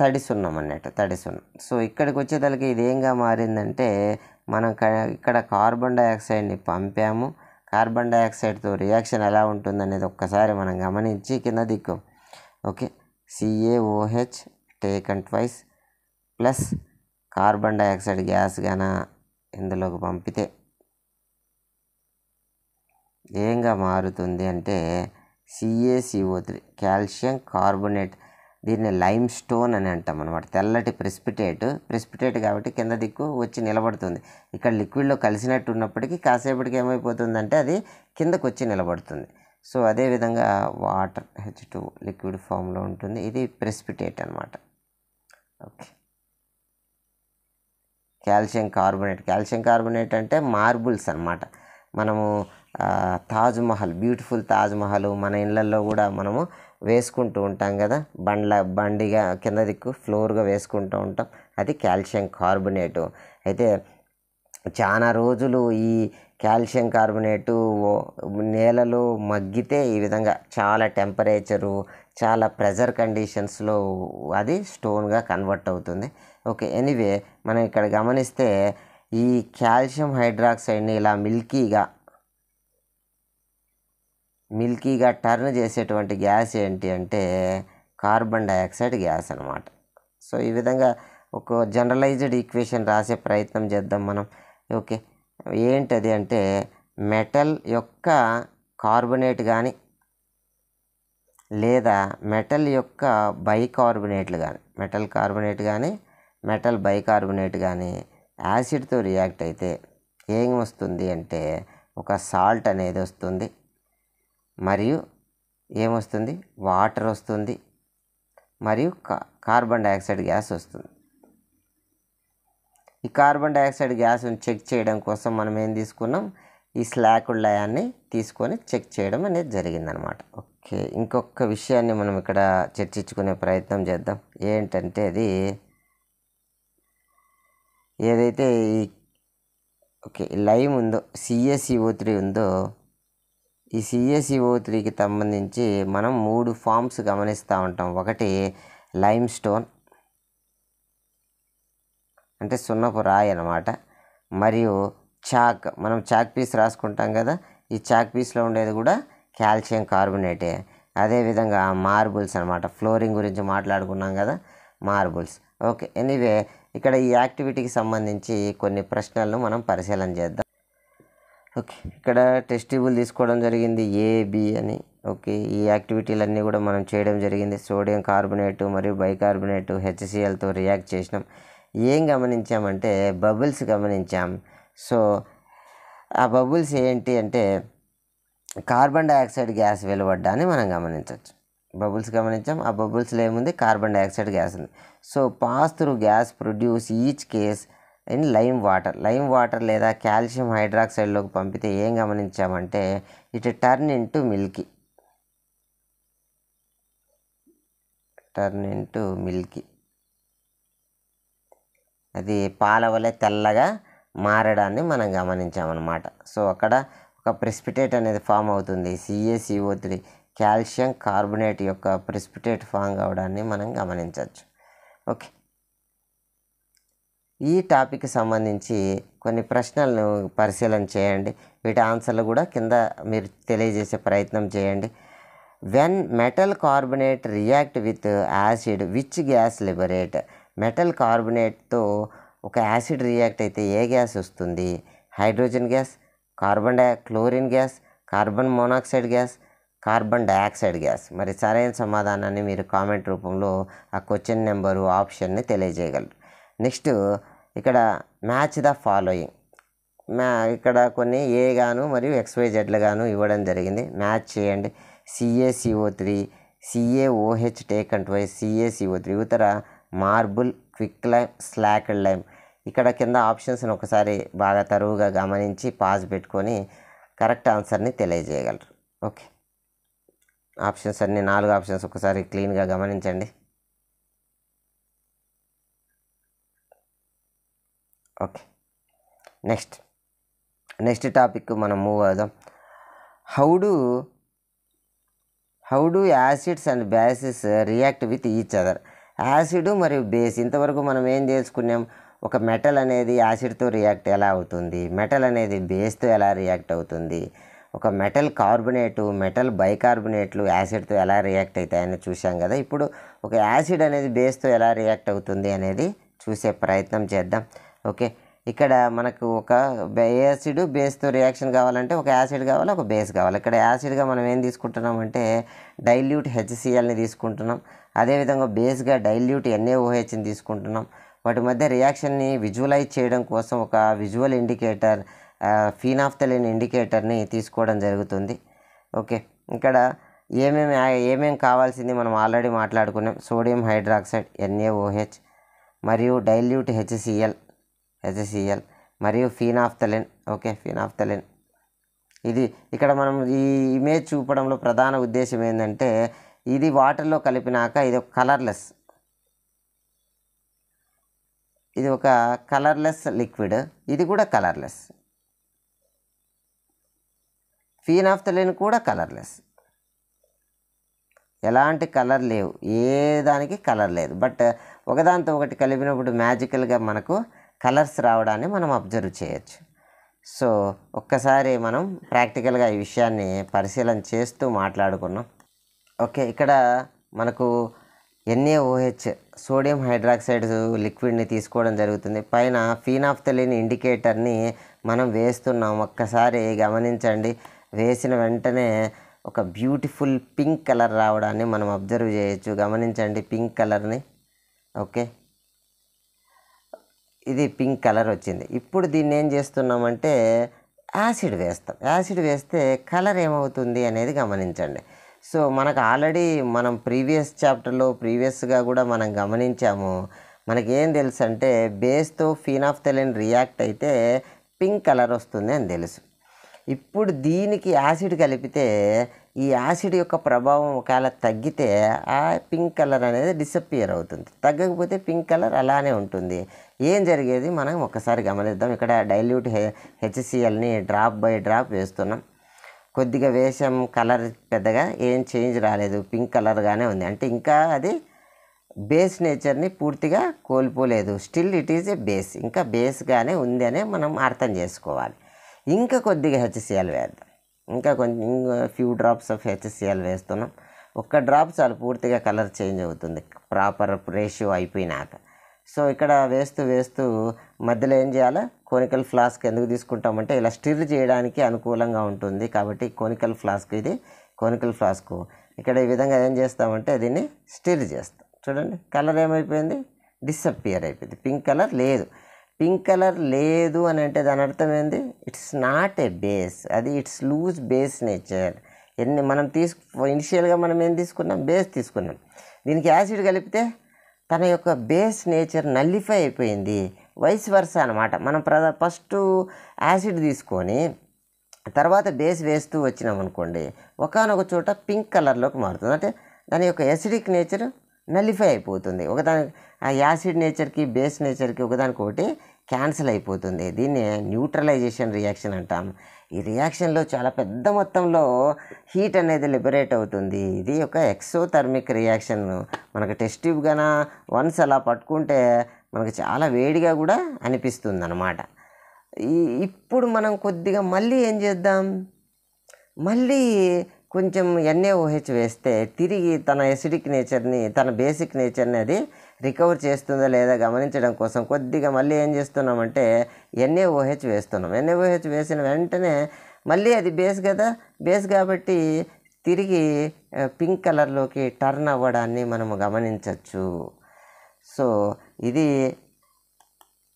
తడి సున్నం అన్నట్టు తడి సున్నం సో ఇక్కడికి వచ్చేదానికి ఇదేంగా మారిందంటే మనం ఇక్కడ కార్బన్ డైఆక్సైడ్ని పంపాము కార్బన్ డైఆక్సైడ్తో రియాక్షన్ ఎలా ఉంటుందనేది ఒక్కసారి మనం గమనించి కింద దిక్కు okay CaOH and twice plus carbon dioxide gas గాన ఇందులోకి పంపితే ఏంగా మారుతుంది అంటే సిఏసిఓ త్రీ కాల్షియం కార్బొనేట్ దీన్ని లైమ్ స్టోన్ అని అంటాం అనమాట తెల్లటి ప్రెసిపిటేట్ ప్రెసిపిటేట్ కాబట్టి కింద దిక్కు వచ్చి నిలబడుతుంది ఇక్కడ లిక్విడ్లో కలిసినట్టు ఉన్నప్పటికీ కాసేపటికి ఏమైపోతుందంటే అది కిందకు వచ్చి నిలబడుతుంది సో అదేవిధంగా వాటర్ హెచ్ టూ లిక్విడ్ ఫామ్లో ఉంటుంది ఇది ప్రెసిపిటేట్ అనమాట okay calcium carbonate calcium carbonate అంటే మార్బుల్స్ అనమాట మనము తాజ్మహల్ బ్యూటిఫుల్ తాజ్మహల్ మన ఇళ్ళల్లో కూడా మనము వేసుకుంటూ ఉంటాం కదా బండ్ల బండిగా కింద దిక్కు ఫ్లోర్గా వేసుకుంటూ ఉంటాం అది కాల్షియం కార్బొనేటు అయితే చాలా రోజులు ఈ కాల్షియం కార్బొనేటు నేలలో మగ్గితే ఈ విధంగా చాలా టెంపరేచరు చాలా ప్రెజర్ కండిషన్స్లో అది స్టోన్గా కన్వర్ట్ అవుతుంది ఓకే ఎనీవే మనం ఇక్కడ గమనిస్తే ఈ కాల్షియం హైడ్రాక్సైడ్ని ఇలా మిల్కీగా మిల్కీగా టర్న్ చేసేటువంటి గ్యాస్ ఏంటి అంటే కార్బన్ డైఆక్సైడ్ గ్యాస్ అనమాట సో ఈ విధంగా ఒక జనరలైజ్డ్ ఈక్వేషన్ రాసే ప్రయత్నం చేద్దాం మనం ఓకే ఏంటది అంటే మెటల్ యొక్క కార్బొనేట్ కానీ లేదా మెటల్ యొక్క బైకార్బొనేట్లు కానీ మెటల్ కార్బొనేట్ కానీ మెటల్ బైకార్బొనేట్ కానీ యాసిడ్తో రియాక్ట్ అయితే ఏం వస్తుంది అంటే ఒక సాల్ట్ అనేది వస్తుంది మరియు ఏమొస్తుంది వాటర్ వస్తుంది మరియు కా కార్బన్ డైఆక్సైడ్ గ్యాస్ వస్తుంది ఈ కార్బన్ డైఆక్సైడ్ గ్యాస్ చెక్ చేయడం కోసం మనం ఏం తీసుకున్నాం ఈ స్లాక్ లయాన్ని తీసుకొని చెక్ చేయడం అనేది జరిగిందనమాట ఓకే ఇంకొక విషయాన్ని మనం ఇక్కడ చర్చించుకునే ప్రయత్నం చేద్దాం ఏంటంటే అది ఏదైతే ఈ ఓకే లైమ్ ఉందో సిఎస్ఈఓ త్రీ ఉందో ఈ సిఎసిఓ త్రీకి సంబంధించి మనం మూడు ఫామ్స్ గమనిస్తూ ఉంటాం ఒకటి లైమ్ స్టోన్ అంటే సున్నపు రాయి అనమాట మరియు చాక్ మనం చాక్ పీస్ రాసుకుంటాం కదా ఈ చాక్ పీస్లో ఉండేది కూడా కాల్షియం కార్బొనేటే అదేవిధంగా మార్బుల్స్ అనమాట ఫ్లోరింగ్ గురించి మాట్లాడుకున్నాం కదా మార్బుల్స్ ఓకే ఎనీవే ఇక్కడ ఈ యాక్టివిటీకి సంబంధించి కొన్ని ప్రశ్నలను మనం పరిశీలన చేద్దాం ఓకే ఇక్కడ టెస్ట్ తీసుకోవడం జరిగింది ఏ బి అని ఓకే ఈ యాక్టివిటీలన్నీ కూడా మనం చేయడం జరిగింది సోడియం కార్బొనేటు మరియు బైకార్బొనేటు హెచ్సిఎల్తో రియాక్ట్ చేసినాం ఏం గమనించామంటే బబుల్స్ గమనించాం సో ఆ బబుల్స్ ఏంటి అంటే కార్బన్ డైఆక్సైడ్ గ్యాస్ వెలువడ్డా అని మనం గమనించవచ్చు బబుల్స్ గమనించాం ఆ బబుల్స్లో ఏముంది కార్బన్ డైఆక్సైడ్ గ్యాస్ ఉంది so pass through gas produce each case in lime water lime water లేదా కాల్షియం హైడ్రాక్సైడ్లోకి పంపితే ఏం గమనించామంటే it turn to milky turn into milky అది పాల వలె తెల్లగా మారడాన్ని మనం గమనించామన్నమాట సో అక్కడ ఒక ప్రెసిపిటేట్ అనేది ఫామ్ అవుతుంది సిఏసిఓ త్రీ కాల్షియం కార్బొనేట్ యొక్క ప్రెసిపిటేట్ ఫామ్ అవడాన్ని మనం గమనించవచ్చు ఓకే ఈ టాపిక్ సంబంధించి కొన్ని ప్రశ్నలను పరిశీలన చేయండి వీటి ఆన్సర్లు కూడా కింద మీరు తెలియజేసే ప్రయత్నం చేయండి when metal carbonate react with acid which gas liberate metal కార్బొనేట్తో ఒక యాసిడ్ రియాక్ట్ అయితే ఏ గ్యాస్ వస్తుంది hydrogen gas carbon di chlorine gas carbon monoxide gas carbon dioxide gas మరి సరైన సమాధానాన్ని మీరు కామెంట్ రూపంలో ఆ క్వశ్చన్ నెంబరు ఆప్షన్ని తెలియజేయగలరు నెక్స్ట్ ఇక్కడ మ్యాచ్ ద ఫాలోయింగ్ మ్యా ఇక్కడ కొన్ని ఏ గాను మరియు ఎక్స్వైజెడ్లు గాను ఇవ్వడం జరిగింది మ్యాచ్ చేయండి సిఏసిఓ త్రీ ఓహెచ్ టేక్ అండ్ వై సిఏసిఓ త్రీ ఉత్తర marble quick lime slack lime ఇక్కడ కింద ఆప్షన్స్ని ఒకసారి బాగా తరువుగా గమనించి పాజ్ పెట్టుకొని కరెక్ట్ ఆన్సర్ని తెలియజేయగలరు ఓకే ఆప్షన్స్ అన్ని నాలుగు ఆప్షన్స్ ఒకసారి క్లీన్గా గమనించండి ఓకే నెక్స్ట్ నెక్స్ట్ టాపిక్ మనం మూవ్ అవుదాం how do how do acids and bases react with each other acid మరియు బేస్ ఇంతవరకు మనం ఏం చేసుకున్నాం ఒక మెటల్ అనేది యాసిడ్తో రియాక్ట్ ఎలా అవుతుంది మెటల్ అనేది బేస్తో ఎలా రియాక్ట్ అవుతుంది ఒక మెటల్ కార్బొనేటు మెటల్ బైకార్బొనేట్లు యాసిడ్తో ఎలా రియాక్ట్ అవుతాయని చూసాం కదా ఇప్పుడు ఒక యాసిడ్ అనేది బేస్తో ఎలా రియాక్ట్ అవుతుంది అనేది చూసే ప్రయత్నం చేద్దాం ఓకే ఇక్కడ మనకు ఒక యాసిడ్ బేస్తో రియాక్షన్ కావాలంటే ఒక యాసిడ్ కావాలి ఒక బేస్ కావాలి ఇక్కడ యాసిడ్గా మనం ఏం తీసుకుంటున్నాం అంటే డైల్యూట్ హెచ్సిఎల్ని తీసుకుంటున్నాం అదేవిధంగా బేస్గా డైల్యూట్ ఎన్ఏఓహెచ్ని తీసుకుంటున్నాం వాటి మధ్య రియాక్షన్ని విజువలైజ్ చేయడం కోసం ఒక విజువల్ ఇండికేటర్ ఫీనాఫ్తలిన్ ఇండికేటర్ని తీసుకోవడం జరుగుతుంది ఓకే ఇక్కడ ఏమేమి ఏమేమి కావాల్సింది మనం ఆల్రెడీ మాట్లాడుకున్నాం సోడియం హైడ్రాక్సైడ్ ఎన్ఏఓహెచ్ మరియు డైల్యూట్ హెచ్సిఎల్ ఎస్ఎస్ఈఎల్ మరియు ఫీనాఫ్థలిన్ ఓకే ఫీనాఫ్థలిన్ ఇది ఇక్కడ మనం ఈ ఇమేజ్ చూపడంలో ప్రధాన ఉద్దేశం ఏంటంటే ఇది వాటర్లో కలిపినాక ఇది ఒక కలర్లెస్ ఇది ఒక కలర్లెస్ లిక్విడ్ ఇది కూడా కలర్లెస్ ఫీనాఫ్థలిన్ కూడా కలర్లెస్ ఎలాంటి కలర్ లేవు ఏ దానికి కలర్ లేదు బట్ ఒకదాంతో ఒకటి కలిపినప్పుడు మ్యాజికల్గా మనకు కలర్స్ రావడాన్ని మనం అబ్జర్వ్ చేయొచ్చు సో ఒక్కసారి మనం ప్రాక్టికల్గా ఈ విషయాన్ని పరిశీలన చేస్తూ మాట్లాడుకున్నాం ఓకే ఇక్కడ మనకు ఎన్ఏఓహెచ్ సోడియం హైడ్రాక్సైడ్ లిక్విడ్ని తీసుకోవడం జరుగుతుంది పైన తెలియని ఇండికేటర్ని మనం వేస్తున్నాం ఒక్కసారి గమనించండి వేసిన వెంటనే ఒక బ్యూటిఫుల్ పింక్ కలర్ రావడాన్ని మనం అబ్జర్వ్ చేయొచ్చు గమనించండి పింక్ కలర్ని ఓకే ఇది పింక్ కలర్ వచ్చింది ఇప్పుడు దీన్ని ఏం చేస్తున్నామంటే యాసిడ్ వేస్తాం యాసిడ్ వేస్తే కలర్ ఏమవుతుంది అనేది గమనించండి సో మనకు ఆల్రెడీ మనం ప్రీవియస్ చాప్టర్లో ప్రీవియస్గా కూడా మనం గమనించాము మనకేం తెలుసు అంటే బేస్తో ఫీనాఫ్థలిన్ రియాక్ట్ అయితే పింక్ కలర్ వస్తుంది అని తెలుసు ఇప్పుడు దీనికి యాసిడ్ కలిపితే ఈ యాసిడ్ యొక్క ప్రభావం ఒకవేళ తగ్గితే ఆ పింక్ కలర్ అనేది డిసప్పియర్ అవుతుంది తగ్గకపోతే పింక్ కలర్ అలానే ఉంటుంది ఏం జరిగేది మనం ఒకసారి గమనిద్దాం ఇక్కడ డైల్యూట్ హె హెచ్సిఎల్ని డ్రాప్ బై డ్రాప్ వేస్తున్నాం కొద్దిగా వేషం కలర్ పెద్దగా ఏం చేంజ్ రాలేదు పింక్ కలర్గానే ఉంది అంటే ఇంకా అది బేస్ నేచర్ని పూర్తిగా కోల్పోలేదు still it is a base ఇంకా బేస్గానే ఉంది అనే మనం అర్థం చేసుకోవాలి ఇంకా కొద్దిగా హెచ్సిఎల్ వేద్దాం ఇంకా కొంచెం ఇంకా ఫ్యూ డ్రాప్స్ ఆఫ్ హెచ్ఎస్సిఎల్ వేస్తున్నాం ఒక్క డ్రాప్ చాలు పూర్తిగా కలర్ చేంజ్ అవుతుంది ప్రాపర్ రేషియో అయిపోయినాక సో ఇక్కడ వేస్తూ వేస్తూ మధ్యలో ఏం చేయాలి కోనికల్ ఫ్లాస్క్ ఎందుకు తీసుకుంటామంటే ఇలా స్టిర్ చేయడానికి అనుకూలంగా ఉంటుంది కాబట్టి కోనికల్ ఫ్లాస్క్ ఇది కోనికల్ ఫ్లాస్క్ ఇక్కడ ఈ విధంగా ఏం చేస్తామంటే దీన్ని స్టిర్ చేస్తాం చూడండి కలర్ ఏమైపోయింది డిసప్పియర్ అయిపోయింది పింక్ కలర్ లేదు పింక్ కలర్ లేదు అని అంటే దాని అర్థం ఏంది ఇట్స్ నాట్ ఏ బేస్ అది ఇట్స్ లూజ్ బేస్ నేచర్ ఎన్ని మనం తీసు ఇనిషియల్గా మనం ఏం తీసుకున్నాం బేస్ తీసుకున్నాం దీనికి యాసిడ్ కలిపితే తన యొక్క బేస్ నేచర్ నల్లిఫై అయిపోయింది వైస్ వర్స అనమాట మనం ప్రద ఫస్ట్ యాసిడ్ తీసుకొని తర్వాత బేస్ వేస్తూ వచ్చినాం అనుకోండి ఒకనొక చోట పింక్ కలర్లోకి మారుతుంది అంటే దాని యొక్క ఎసిడిక్ నేచర్ నల్లిఫై అయిపోతుంది ఒకదాని ఆ యాసిడ్ నేచర్కి బేస్ నేచర్కి ఒకదానికొకటి క్యాన్సిల్ అయిపోతుంది దీన్ని న్యూట్రలైజేషన్ రియాక్షన్ అంటాం ఈ రియాక్షన్లో చాలా పెద్ద మొత్తంలో హీట్ అనేది లిబరేట్ అవుతుంది ఇది ఒక ఎక్సోథర్మిక్ రియాక్షన్ మనకు టెస్ట్ వన్స్ అలా పట్టుకుంటే మనకు చాలా వేడిగా కూడా అనిపిస్తుంది అనమాట ఇప్పుడు మనం కొద్దిగా మళ్ళీ ఏం చేద్దాం మళ్ళీ కొంచెం ఎన్ఏఓహెచ్ వేస్తే తిరిగి తన ఎసిడిక్ నేచర్ని తన బేసిక్ నేచర్ని అది రికవర్ చేస్తుందా లేదా గమనించడం కోసం కొద్దిగా మళ్ళీ ఏం చేస్తున్నామంటే ఎన్ఏఓహెచ్ వేస్తున్నాం ఎన్ఏఓహెచ్ వేసిన వెంటనే మళ్ళీ అది బేస్ కదా బేస్ కాబట్టి తిరిగి పింక్ కలర్లోకి టర్న్ అవ్వడాన్ని మనము గమనించవచ్చు సో ఇది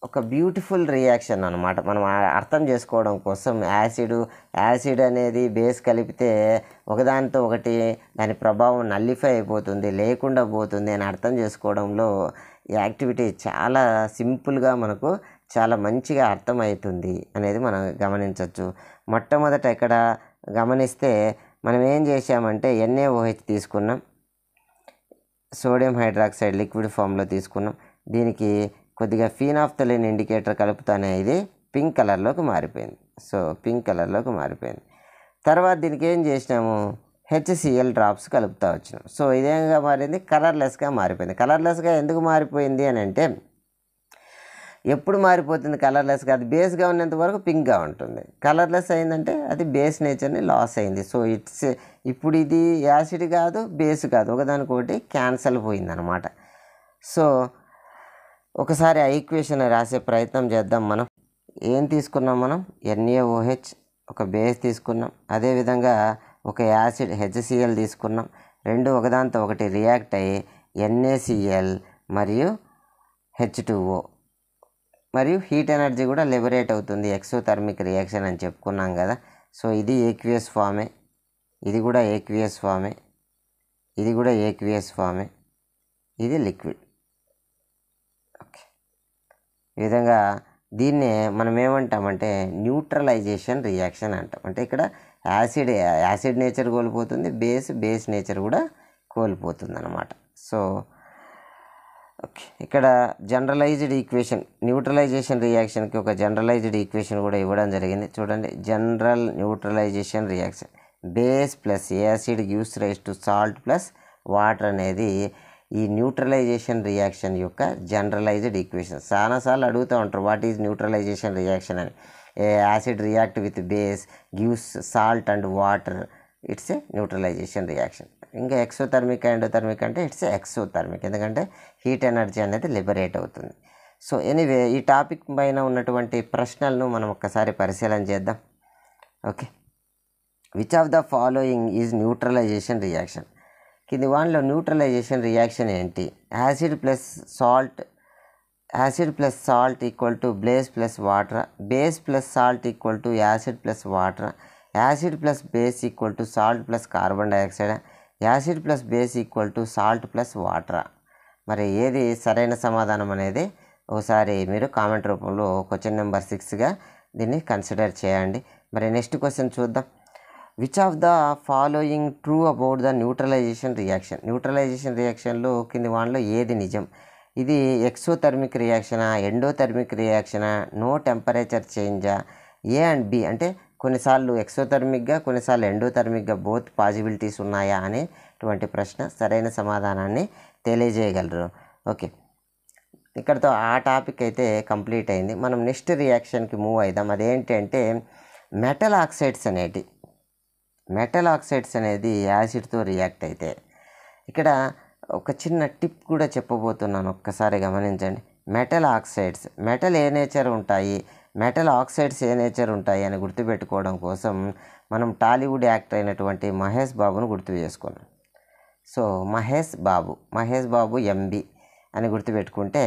ఒక బ్యూటిఫుల్ రియాక్షన్ అనమాట మనం అర్థం చేసుకోవడం కోసం యాసిడ్ యాసిడ్ అనేది బేస్ కలిపితే ఒకదానితో ఒకటి దాని ప్రభావం నల్లిఫై అయిపోతుంది లేకుండా పోతుంది అని అర్థం చేసుకోవడంలో ఈ యాక్టివిటీ చాలా సింపుల్గా మనకు చాలా మంచిగా అర్థమవుతుంది అనేది మనం గమనించవచ్చు మొట్టమొదట ఇక్కడ గమనిస్తే మనం ఏం చేసామంటే ఎన్ఏఓహెచ్ తీసుకున్నాం సోడియం హైడ్రాక్సైడ్ లిక్విడ్ ఫామ్లో తీసుకున్నాం దీనికి కొద్దిగా ఫీనాఫ్తలిన్ ఇండికేటర్ కలుపుతానే ఇది పింక్ కలర్లోకి మారిపోయింది సో పింక్ కలర్లోకి మారిపోయింది తర్వాత దీనికి ఏం చేసినాము హెచ్సిఎల్ డ్రాప్స్ కలుపుతా వచ్చినాం సో ఇదేంగా మారింది కలర్లెస్గా మారిపోయింది కలర్లెస్గా ఎందుకు మారిపోయింది అని అంటే ఎప్పుడు మారిపోతుంది కలర్లెస్గా అది బేస్గా ఉన్నంత వరకు పింక్గా ఉంటుంది కలర్లెస్ అయిందంటే అది బేస్ నేచర్ని లాస్ అయింది సో ఇట్స్ ఇప్పుడు ఇది యాసిడ్ కాదు బేస్ కాదు ఒకదానికొకటి క్యాన్సల్ అనమాట సో ఒకసారి ఆ ఈక్వేషన్ రాసే ప్రయత్నం చేద్దాం మనం ఏం తీసుకున్నాం మనం ఎన్ఏఓహెచ్ ఒక బేస్ తీసుకున్నాం అదేవిధంగా ఒక యాసిడ్ హెచ్సిఎల్ తీసుకున్నాం రెండు ఒకదాంతో ఒకటి రియాక్ట్ అయ్యి ఎన్ఏసిఎల్ మరియు హెచ్ టూఓ మరియు హీట్ ఎనర్జీ కూడా లిబరేట్ అవుతుంది ఎక్సోథర్మిక్ రియాక్షన్ అని చెప్పుకున్నాం కదా సో ఇది ఏక్వియస్ ఫామే ఇది కూడా ఏక్వియస్ ఫామే ఇది కూడా ఏక్వియస్ ఫామే ఇది లిక్విడ్ ఈ విధంగా దీన్నే మనం ఏమంటామంటే న్యూట్రలైజేషన్ రియాక్షన్ అంటాం అంటే ఇక్కడ యాసిడ్ యాసిడ్ నేచర్ కోల్పోతుంది బేస్ బేస్ నేచర్ కూడా కోల్పోతుంది అనమాట సో ఓకే ఇక్కడ జనరలైజ్డ్ ఈక్వేషన్ న్యూట్రలైజేషన్ రియాక్షన్కి ఒక జనరలైజ్డ్ ఈక్వేషన్ కూడా ఇవ్వడం జరిగింది చూడండి general neutralization reaction base plus acid gives rise to salt plus water అనేది ఈ న్యూట్రలైజేషన్ రియాక్షన్ యొక్క జనరలైజ్డ్ ఈక్వేషన్ చాలాసార్లు అడుగుతూ ఉంటారు వాట్ ఈజ్ న్యూట్రలైజేషన్ రియాక్షన్ అని acid react with base gives salt and water it's a neutralization reaction ఇంకా exothermic endothermic అంటే it's exothermic ఎందుకంటే హీట్ ఎనర్జీ అనేది లిబరేట్ అవుతుంది సో ఎనీవే ఈ టాపిక్ పైన ఉన్నటువంటి ప్రశ్నలను మనం ఒక్కసారి పరిశీలన చేద్దాం okay which of the following is neutralization reaction కింది వానిలో న్యూట్రలైజేషన్ రియాక్షన్ ఏంటి acid plus salt acid plus salt equal to base plus water base plus salt equal to acid plus water acid plus base equal to salt plus carbon dioxide acid plus base equal to salt plus water మరి ఏది సరైన సమాధానం అనేది ఒకసారి మీరు comment రూపంలో question number సిక్స్గా దీన్ని consider చేయండి మరి నెక్స్ట్ క్వశ్చన్ చూద్దాం which of the following true about the neutralization reaction neutralization రియాక్షన్లో కింది వాళ్ళలో ఏది నిజం ఇది ఎక్సోథర్మిక్ రియాక్షనా ఎండోథర్మిక్ రియాక్షనా నో టెంపరేచర్ చేంజా ఏ అండ్ బి అంటే కొన్నిసార్లు ఎక్సోథర్మిక్గా కొన్నిసార్లు ఎండోథర్మిక్గా బోత్ పాజిబిలిటీస్ ఉన్నాయా అనేటువంటి ప్రశ్న సరైన సమాధానాన్ని తెలియజేయగలరు ఓకే ఇక్కడతో ఆ టాపిక్ అయితే కంప్లీట్ అయింది మనం నెక్స్ట్ రియాక్షన్కి మూవ్ అవుదాం అదేంటంటే మెటల్ ఆక్సైడ్స్ అనేటివి మెటల్ ఆక్సైడ్స్ అనేది యాసిడ్తో రియాక్ట్ అయితే ఇక్కడ ఒక చిన్న టిప్ కూడా చెప్పబోతున్నాను ఒక్కసారి గమనించండి మెటల్ ఆక్సైడ్స్ మెటల్ ఏ నేచర్ ఉంటాయి మెటల్ ఆక్సైడ్స్ ఏ నేచర్ ఉంటాయి అని గుర్తుపెట్టుకోవడం కోసం మనం టాలీవుడ్ యాక్టర్ అయినటువంటి మహేష్ బాబును గుర్తు చేసుకున్నాం సో మహేష్ బాబు మహేష్ బాబు ఎంబీ అని గుర్తుపెట్టుకుంటే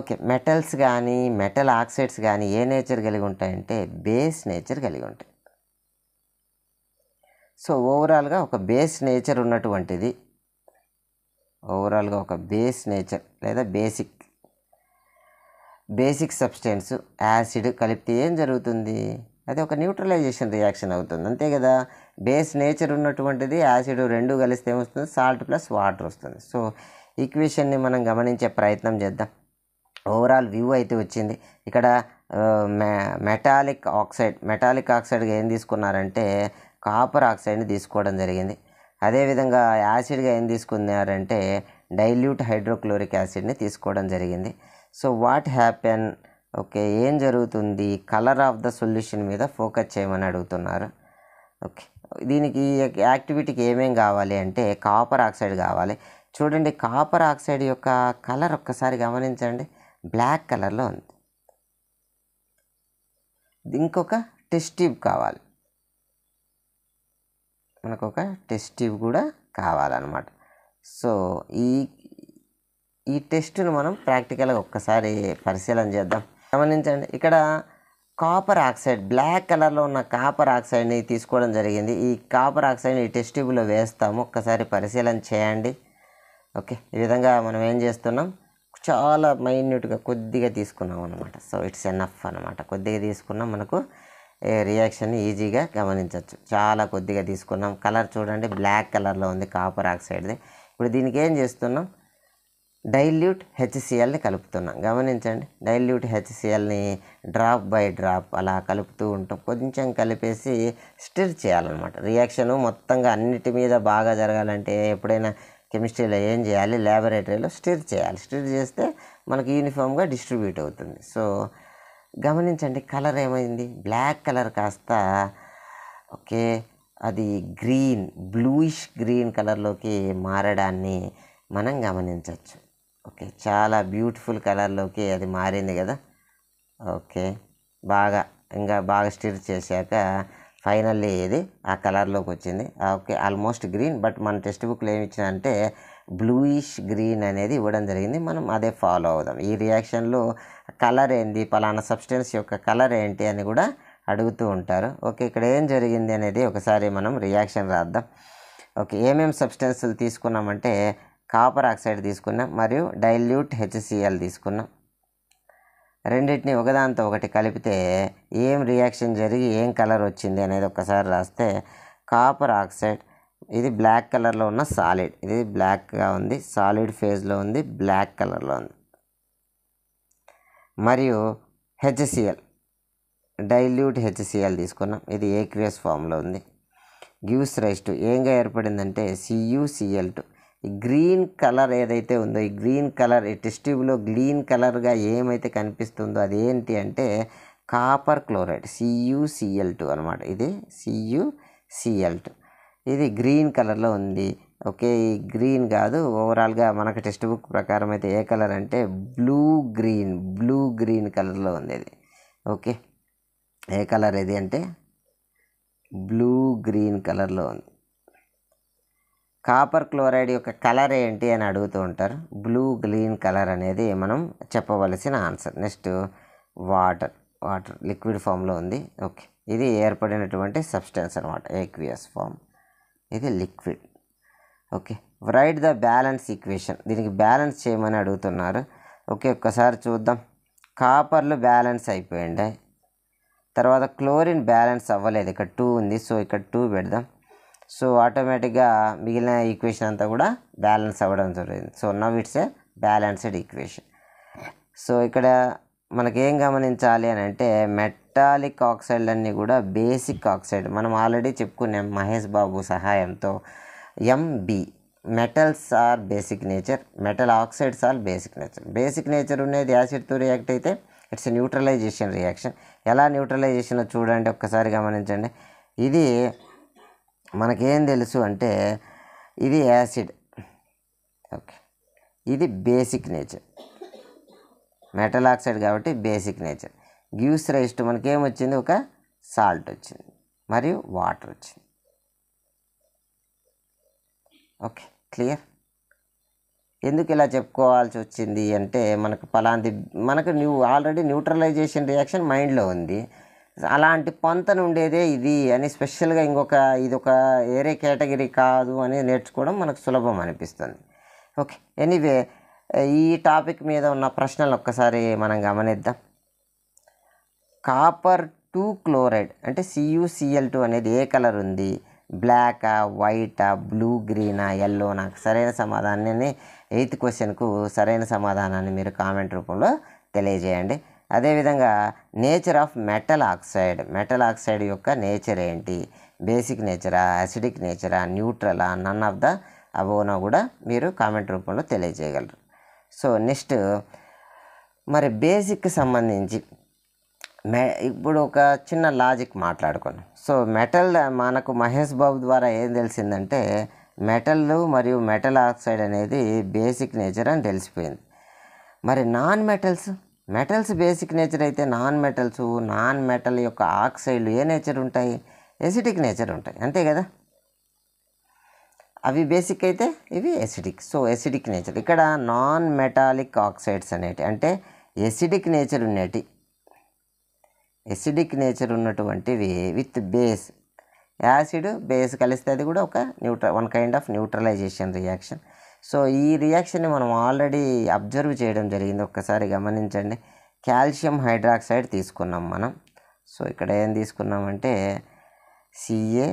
ఓకే మెటల్స్ కానీ మెటల్ ఆక్సైడ్స్ కానీ ఏ నేచర్ కలిగి ఉంటాయంటే బేస్ నేచర్ కలిగి ఉంటాయి సో ఓవరాల్గా ఒక బేస్ నేచర్ ఉన్నటువంటిది ఓవరాల్గా ఒక బేస్ నేచర్ లేదా బేసిక్ బేసిక్ సబ్స్టెన్స్ యాసిడ్ కలిపితే ఏం జరుగుతుంది అది ఒక న్యూట్రలైజేషన్ రియాక్షన్ అవుతుంది అంతే కదా బేస్ నేచర్ ఉన్నటువంటిది యాసిడ్ రెండు కలిస్తే ఏమొస్తుంది సాల్ట్ ప్లస్ వాటర్ వస్తుంది సో ఈక్వేషన్ని మనం గమనించే ప్రయత్నం చేద్దాం ఓవరాల్ వ్యూ అయితే వచ్చింది ఇక్కడ మె మెటాలిక్ ఆక్సైడ్ మెటాలిక్ ఆక్సైడ్గా ఏం తీసుకున్నారంటే కాపర్ ఆక్సైడ్ని తీసుకోవడం జరిగింది అదేవిధంగా యాసిడ్గా ఏం తీసుకున్నారంటే డైల్యూట్ హైడ్రోక్లోరిక్ యాసిడ్ని తీసుకోవడం జరిగింది సో వాట్ హ్యాపెన్ ఓకే ఏం జరుగుతుంది కలర్ ఆఫ్ ద సొల్యూషన్ మీద ఫోకస్ చేయమని అడుగుతున్నారు ఓకే దీనికి యాక్టివిటీకి ఏమేం కావాలి అంటే కాపర్ ఆక్సైడ్ కావాలి చూడండి కాపర్ ఆక్సైడ్ యొక్క కలర్ ఒక్కసారి గమనించండి బ్లాక్ కలర్లో ఉంది ఇంకొక టెస్ట్ ట్యూబ్ కావాలి మనకు ఒక టెస్ట్ ట్యూబ్ కూడా కావాలన్నమాట సో ఈ ఈ టెస్ట్ను మనం ప్రాక్టికల్గా ఒక్కసారి పరిశీలన చేద్దాం గమనించండి ఇక్కడ కాపర్ ఆక్సైడ్ బ్లాక్ కలర్లో ఉన్న కాపర్ ఆక్సైడ్ని తీసుకోవడం జరిగింది ఈ కాపర్ ఆక్సైడ్ని ఈ టెస్ట్ ట్యూబ్లో వేస్తాము ఒక్కసారి పరిశీలన చేయండి ఓకే ఈ విధంగా మనం ఏం చేస్తున్నాం చాలా మైన్యూట్గా కొద్దిగా తీసుకున్నాం అనమాట సో ఇట్స్ ఎనఫ్ అనమాట కొద్దిగా తీసుకున్నాం మనకు రియాక్షన్ ఈజీగా గమనించవచ్చు చాలా కొద్దిగా తీసుకున్నాం కలర్ చూడండి బ్లాక్ కలర్లో ఉంది కాపర్ ఆక్సైడ్ది ఇప్పుడు దీనికి ఏం చేస్తున్నాం డైల్యూట్ హెచ్సిఎల్ని కలుపుతున్నాం గమనించండి డైల్యూట్ హెచ్సిఎల్ని డ్రాప్ బై డ్రాప్ అలా కలుపుతూ ఉంటాం కొంచెం కలిపేసి స్టిర్ చేయాలన్నమాట రియాక్షను మొత్తంగా అన్నిటి మీద బాగా జరగాలంటే ఎప్పుడైనా కెమిస్ట్రీలో ఏం చేయాలి ల్యాబొరేటరీలో స్టిర్ చేయాలి స్టిర్ చేస్తే మనకు యూనిఫామ్గా డిస్ట్రిబ్యూట్ అవుతుంది సో గమనించండి కలర్ ఏమైంది బ్లాక్ కలర్ కాస్త ఓకే అది గ్రీన్ బ్లూయిష్ గ్రీన్ కలర్లోకి మారడాన్ని మనం గమనించవచ్చు ఓకే చాలా బ్యూటిఫుల్ కలర్లోకి అది మారింది కదా ఓకే బాగా ఇంకా బాగా స్టిర్ చేశాక ఫైనల్లీ ఇది ఆ కలర్లోకి వచ్చింది ఓకే ఆల్మోస్ట్ గ్రీన్ బట్ మన టెక్స్ట్ బుక్లో ఏమి అంటే బ్లూయిష్ గ్రీన్ అనేది ఇవ్వడం జరిగింది మనం అదే ఫాలో అవుదాం ఈ రియాక్షన్లో కలర్ ఏంది పలానా సబ్స్టెన్స్ యొక్క కలర్ ఏంటి అని కూడా అడుగుతూ ఉంటారు ఓకే ఇక్కడ ఏం జరిగింది అనేది ఒకసారి మనం రియాక్షన్ రాద్దాం ఓకే ఏమేమి సబ్స్టెన్సులు తీసుకున్నామంటే కాపర్ ఆక్సైడ్ తీసుకున్నాం మరియు డైల్యూట్ హెచ్సిఎల్ తీసుకున్నాం రెండింటిని ఒకదాంతో ఒకటి కలిపితే ఏం రియాక్షన్ జరిగి ఏం కలర్ వచ్చింది అనేది ఒకసారి రాస్తే కాపర్ ఆక్సైడ్ ఇది బ్లాక్ కలర్లో ఉన్న సాలిడ్ ఇది బ్లాక్గా ఉంది సాలిడ్ ఫేజ్లో ఉంది బ్లాక్ కలర్లో ఉంది మరియు హెచ్సిఎల్ డైల్యూట్ హెచ్సిఎల్ తీసుకున్నాం ఇది ఏక్వియస్ ఫామ్లో ఉంది గ్యూస్ రైస్ టు ఏంగా ఏర్పడిందంటే సియుసిఎల్ టు గ్రీన్ కలర్ ఏదైతే ఉందో ఈ గ్రీన్ కలర్ ఈ టెస్ట్ ట్యూబ్లో గ్రీన్ కలర్గా ఏమైతే కనిపిస్తుందో అది ఏంటి అంటే కాపర్ క్లోరైడ్ సియుసిఎల్ టు అనమాట ఇది సియుసిఎల్ టు ఇది గ్రీన్ కలర్లో ఉంది ఓకే ఈ గ్రీన్ కాదు ఓవరాల్గా మనకు టెక్స్ట్ బుక్ ప్రకారం అయితే ఏ కలర్ అంటే బ్లూ గ్రీన్ బ్లూ గ్రీన్ కలర్లో ఉంది ఇది ఓకే ఏ కలర్ ఇది అంటే బ్లూ గ్రీన్ కలర్లో ఉంది కాపర్ క్లోరైడ్ యొక్క కలర్ ఏంటి అని అడుగుతూ ఉంటారు బ్లూ గ్రీన్ కలర్ అనేది మనం చెప్పవలసిన answer next water water liquid ఫామ్లో ఉంది ఓకే ఇది ఏర్పడినటువంటి సబ్స్టెన్స్ అనమాట ఏక్వియస్ ఫామ్ ఇది liquid okay right the balance equation దీనికి బ్యాలెన్స్ చేయమని అడుగుతున్నారు ఓకే ఒక్కసారి చూద్దాం కాపర్లు బ్యాలెన్స్ అయిపోయింది తర్వాత క్లోరిన్ బ్యాలెన్స్ అవ్వలేదు ఇక్కడ టూ ఉంది సో ఇక్కడ టూ పెడదాం సో ఆటోమేటిక్గా మిగిలిన ఈక్వేషన్ అంతా కూడా బ్యాలెన్స్ అవ్వడం జరిగింది so now it's a balanced equation so ఇక్కడ మనకేం గమనించాలి అని అంటే మెటాలిక్ ఆక్సైడ్లన్నీ కూడా బేసిక్ ఆక్సైడ్ మనం ఆల్రెడీ చెప్పుకున్నాం మహేష్ బాబు సహాయంతో M B metals are basic nature metal oxides are basic nature basic nature ఉన్నది యాసిడ్తో రియాక్ట్ అయితే ఇట్స్ న్యూట్రలైజేషన్ రియాక్షన్ ఎలా న్యూట్రలైజేషన్ చూడండి ఒక్కసారి గమనించండి ఇది మనకేం తెలుసు అంటే ఇది యాసిడ్ ఓకే ఇది బేసిక్ నేచర్ మెటల్ ఆక్సైడ్ కాబట్టి బేసిక్ నేచర్ గ్యూస్ రైస్ మనకేమొచ్చింది మనకేం వచ్చింది ఒక సాల్ట్ వచ్చింది మరియు వాటర్ వచ్చింది ఓకే క్లియర్ ఎందుకు ఇలా చెప్పుకోవాల్సి వచ్చింది అంటే మనకు పలాంటి మనకు న్యూ ఆల్రెడీ న్యూట్రలైజేషన్ రియాక్షన్ మైండ్లో ఉంది అలాంటి పొంతన ఉండేదే ఇది అని స్పెషల్గా ఇంకొక ఇది ఒక ఏరే కేటగిరీ కాదు అని నేర్చుకోవడం మనకు సులభం అనిపిస్తుంది ఓకే ఎనీవే ఈ టాపిక్ మీద ఉన్న ప్రశ్నలు ఒక్కసారి మనం గమనిద్దాం కాపర్ టూ క్లోరైడ్ అంటే సియుసిఎల్ టూ అనేది ఏ కలర్ ఉంది బ్లాకా వైటా బ్లూ గ్రీనా ఎల్లో నాకు సరైన సమాధానాన్ని ఎయిత్ క్వశ్చన్కు సరైన సమాధానాన్ని మీరు కామెంట్ రూపంలో తెలియజేయండి అదేవిధంగా nature of metal oxide metal oxide యొక్క నేచర్ ఏంటి బేసిక్ నేచరా అసిడిక్ నేచరా న్యూట్రలా నన్ ఆఫ్ ద అబోనా కూడా మీరు కామెంట్ రూపంలో తెలియజేయగలరు సో నెక్స్ట్ మరి బేసిక్ సంబంధించి మె ఇప్పుడు ఒక చిన్న లాజిక్ మాట్లాడుకున్నాం సో మెటల్ మనకు మహేష్ బాబు ద్వారా ఏం తెలిసిందంటే మెటల్ మరియు మెటల్ ఆక్సైడ్ అనేది బేసిక్ నేచర్ అని తెలిసిపోయింది మరి non metals metals basic nature అయితే నాన్ మెటల్స్ నాన్ మెటల్ యొక్క ఆక్సైడ్లు ఏ నేచర్ ఉంటాయి ఎసిడిక్ నేచర్ ఉంటాయి అంతే కదా అవి బేసిక్ అయితే ఇవి ఎసిడిక్ సో ఎసిడిక్ నేచర్ ఇక్కడ నాన్ మెటాలిక్ ఆక్సైడ్స్ అనేటి అంటే ఎసిడిక్ నేచర్ ఉన్నటి ఎసిడిక్ నేచర్ ఉన్నటువంటివి విత్ బేస్ యాసిడ్ బేస్ కలిస్తే అది కూడా ఒక న్యూట్ర one kind of neutralization reaction so ఈ రియాక్షన్ని మనం ఆల్రెడీ అబ్జర్వ్ చేయడం జరిగింది ఒక్కసారి గమనించండి కాల్షియం హైడ్రాక్సైడ్ తీసుకున్నాం మనం సో ఇక్కడ ఏం తీసుకున్నామంటే C A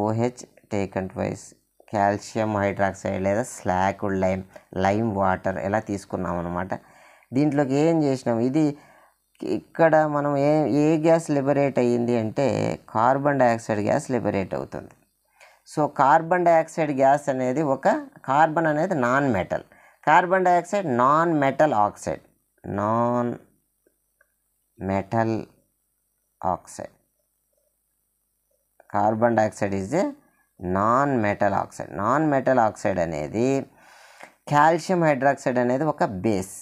OH take and vice calcium hydroxide లేదా స్లాక్ లైమ్ లైమ్ వాటర్ ఇలా తీసుకున్నాం అనమాట దీంట్లోకి ఏం చేసినాం ఇది ఇక్కడ మనం ఏ ఏ గ్యాస్ లిబరేట్ అయ్యింది అంటే కార్బన్ డయాక్సైడ్ గ్యాస్ లిబరేట్ అవుతుంది సో కార్బన్ డయాక్సైడ్ గ్యాస్ అనేది ఒక కార్బన్ అనేది non metal carbon dioxide non metal oxide non metal oxide carbon dioxide is a non metal oxide non metal oxide అనేది calcium hydroxide అనేది ఒక base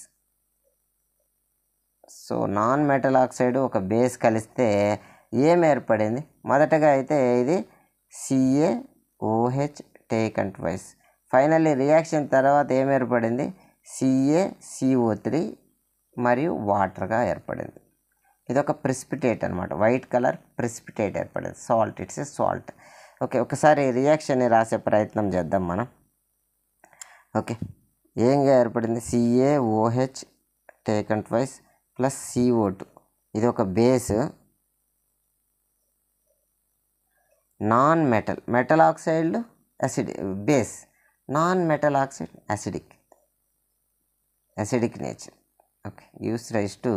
so non metal oxide ఒక base కలిస్తే ఏం ఏర్పడింది మొదటగా అయితే ఇది C A OH take and vice finally reaction తర్వాత ఏం ఏర్పడింది సిఏ సిఓ త్రీ మరియు వాటర్గా ఏర్పడింది ఇది ఒక ప్రిసిపిటేట్ అనమాట వైట్ కలర్ ప్రిసిపిటేట్ ఏర్పడింది salt it's a salt okay ఒకసారి రియాక్షన్ని రాసే ప్రయత్నం చేద్దాం మనం ఓకే ఏంగా ఏర్పడింది C A OH take and vice plus C O two ఇది ఒక base non metal metal oxide acid base non metal oxide acidic acidic nature okay gives rise to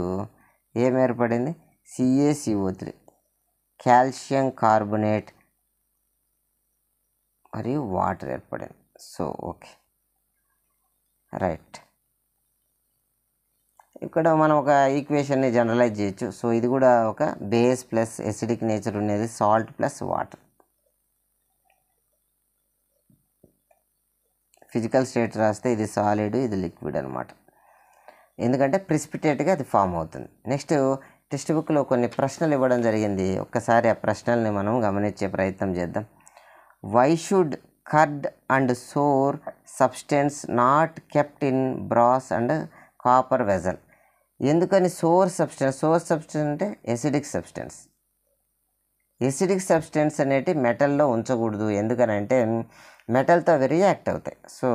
ఏం ఏర్పడింది సిఏసిఓ త్రీ కాల్షియం కార్బొనేట్ మరియు వాటర్ ఏర్పడింది so okay right ఇక్కడ మనం ఒక ఈక్వేషన్ని జనరలైజ్ చేయొచ్చు సో ఇది కూడా ఒక బేస్ ప్లస్ ఎసిడిక్ నేచర్ ఉండేది salt plus water physical state రాస్తే ఇది సాలిడ్ ఇది లిక్విడ్ అనమాట ఎందుకంటే ప్రిసిపిటేట్గా అది ఫామ్ అవుతుంది నెక్స్ట్ టెక్స్ట్ బుక్లో కొన్ని ప్రశ్నలు ఇవ్వడం జరిగింది ఒక్కసారి ఆ ప్రశ్నల్ని మనం గమనించే ప్రయత్నం చేద్దాం why should curd and sour substance not kept in brass and copper vessel ఎందుకని సోర్ సబ్స్టెన్స్ సోర్ సబ్స్టెన్స్ అంటే ఎసిడిక్ సబ్స్టెన్స్ ఎసిడిక్ సబ్స్టెన్స్ అనేటి మెటల్లో ఉంచకూడదు ఎందుకనంటే మెటల్తో అవి రియాక్ట్ అవుతాయి సో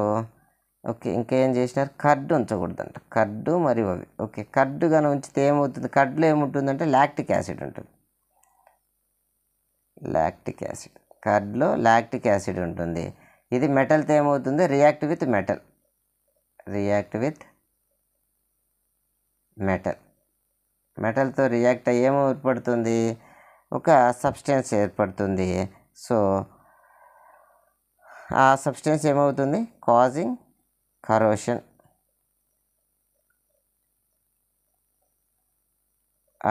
ఓకే ఇంకేం చేసినారు కర్డ్ ఉంచకూడదు అంట కర్డు మరియు అవి ఓకే కర్డ్ కానీ ఉంచితే ఏమవుతుంది కర్డ్లో ఏముంటుందంటే లాక్టిక్ యాసిడ్ ఉంటుంది లాక్టిక్ యాసిడ్ కర్డ్లో లాక్టిక్ యాసిడ్ ఉంటుంది ఇది మెటల్తో ఏమవుతుంది react with metal react with metal మెటల్తో రియాక్ట్ అయ్యి ఏర్పడుతుంది ఒక సబ్స్టెన్స్ ఏర్పడుతుంది సో ఆ సబ్స్టెన్స్ ఏమవుతుంది కాజింగ్ కరోషన్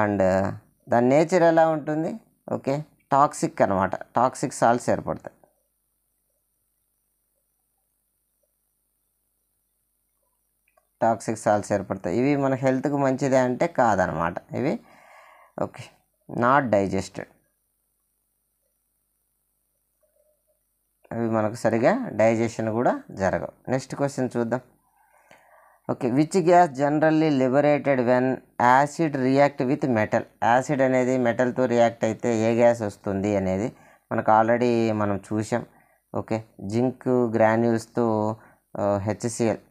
అండ్ దాని నేచర్ ఎలా ఉంటుంది ఓకే టాక్సిక్ అనమాట టాక్సిక్ సాల్స్ ఏర్పడతాయి టాక్సిక్ సాల్స్ ఏర్పడతాయి ఇవి మన హెల్త్కి మంచిదే అంటే కాదనమాట ఇవి ఓకే నాట్ డైజెస్టెడ్ అవి మనకు సరిగా డైజెషన్ కూడా జరగవు నెక్స్ట్ క్వశ్చన్ చూద్దాం okay which gas generally liberated when acid react with metal acid అనేది మెటల్తో రియాక్ట్ అయితే ఏ గ్యాస్ వస్తుంది అనేది మనకు ఆల్రెడీ మనం చూసాం ఓకే జింక్ గ్రాన్యూల్స్తో హెచ్సిఎల్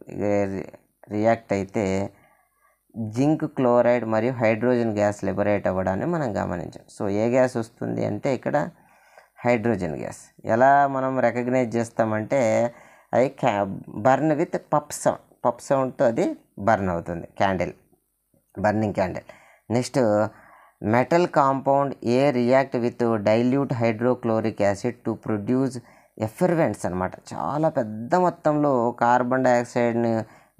రియాక్ట్ అయితే జింక్ క్లోరైడ్ మరియు హైడ్రోజన్ గ్యాస్ లిబరేట్ అవ్వడాన్ని మనం గమనించాం సో ఏ గ్యాస్ వస్తుంది అంటే ఇక్కడ హైడ్రోజన్ గ్యాస్ ఎలా మనం రికగ్నైజ్ చేస్తామంటే అది క్యా బర్న్ విత్ పప్ సౌండ్ పప్ సౌండ్తో అది బర్న్ అవుతుంది candle burning candle next metal compound A react with dilute hydrochloric acid to produce effervescence అనమాట చాలా పెద్ద మొత్తంలో కార్బన్ డైఆక్సైడ్ని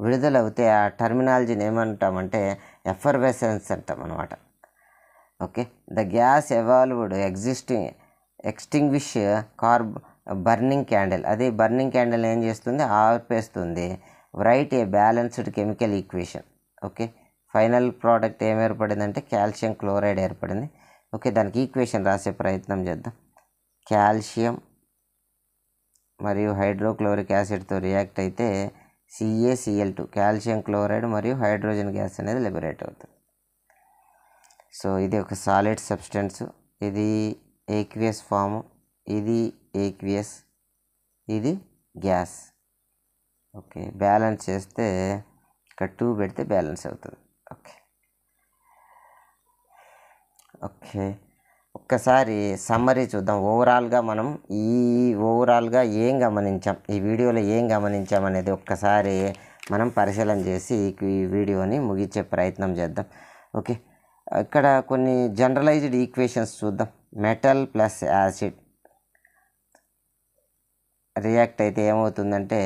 విడుదలవుతే ఆ టర్మినాలజీని ఏమంటామంటే ఎఫర్వెసెన్స్ అంటాం అనమాట okay the gas evolved existing extinguish కార్బ్ బర్నింగ్ క్యాండిల్ అది బర్నింగ్ క్యాండిల్ ఏం చేస్తుంది ఆర్పేస్తుంది right a balanced chemical equation okay final product ఏం ఏర్పడిందంటే కాల్షియం క్లోరైడ్ ఏర్పడింది ఓకే దానికి ఈక్వేషన్ రాసే ప్రయత్నం చేద్దాం కాల్షియం మరియు హైడ్రోక్లోరిక్ యాసిడ్తో రియాక్ట్ అయితే సిఏసిఎల్ టూ కాల్షియం క్లోరైడ్ మరియు హైడ్రోజన్ గ్యాస్ అనేది లిబరేట్ అవుతుంది సో ఇది ఒక సాలిడ్ సబ్స్టెన్స్ ఇది ఏక్వియస్ ఫామ్ ఇది ఏక్వియస్ ఇది గ్యాస్ ఓకే బ్యాలెన్స్ చేస్తే ఇక్కడ టూ పెడితే బ్యాలెన్స్ అవుతుంది ఓకే ఓకే ఒక్కసారి సమ్మరీ చూద్దాం ఓవరాల్గా మనం ఈ ఓవరాల్గా ఏం గమనించాం ఈ వీడియోలో ఏం గమనించాం అనేది ఒక్కసారి మనం పరిశీలన చేసి ఈ వీడియోని ముగించే ప్రయత్నం చేద్దాం ఓకే ఇక్కడ కొన్ని జనరలైజ్డ్ ఈక్వేషన్స్ చూద్దాం మెటల్ ప్లస్ యాసిడ్ రియాక్ట్ అయితే ఏమవుతుందంటే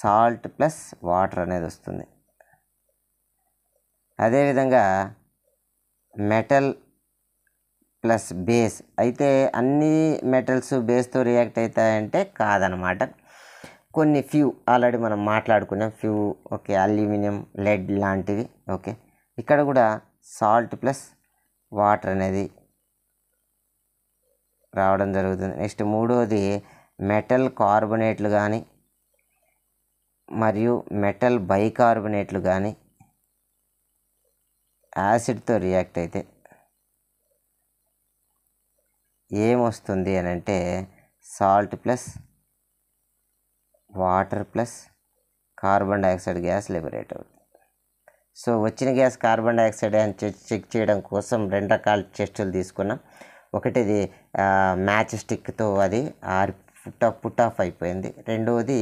సాల్ట్ ప్లస్ వాటర్ అనేది వస్తుంది అదేవిధంగా మెటల్ ప్లస్ బేస్ అయితే అన్ని మెటల్స్ బేస్తో రియాక్ట్ అవుతాయంటే కాదనమాట కొన్ని ఫ్యూ ఆల్రెడీ మనం మాట్లాడుకున్నాం ఫ్యూ ఓకే అల్యూమినియం లెడ్ లాంటివి ఓకే ఇక్కడ కూడా సాల్ట్ ప్లస్ వాటర్ అనేది రావడం జరుగుతుంది నెక్స్ట్ మూడోది మెటల్ కార్బొనేట్లు కానీ మరియు మెటల్ బైకార్బొనేట్లు కానీ యాసిడ్తో రియాక్ట్ అయితే ఏమొస్తుంది అని అంటే salt plus water plus carbon dioxide gas liberate అవుతుంది సో వచ్చిన గ్యాస్ కార్బన్ డైఆక్సైడ్ అని చెక్ చెక్ చేయడం కోసం రెండు రకాల చెస్టులు తీసుకున్నాం ఒకటిది మ్యాచ్ స్టిక్తో అది or put off put off అయిపోయింది రెండవది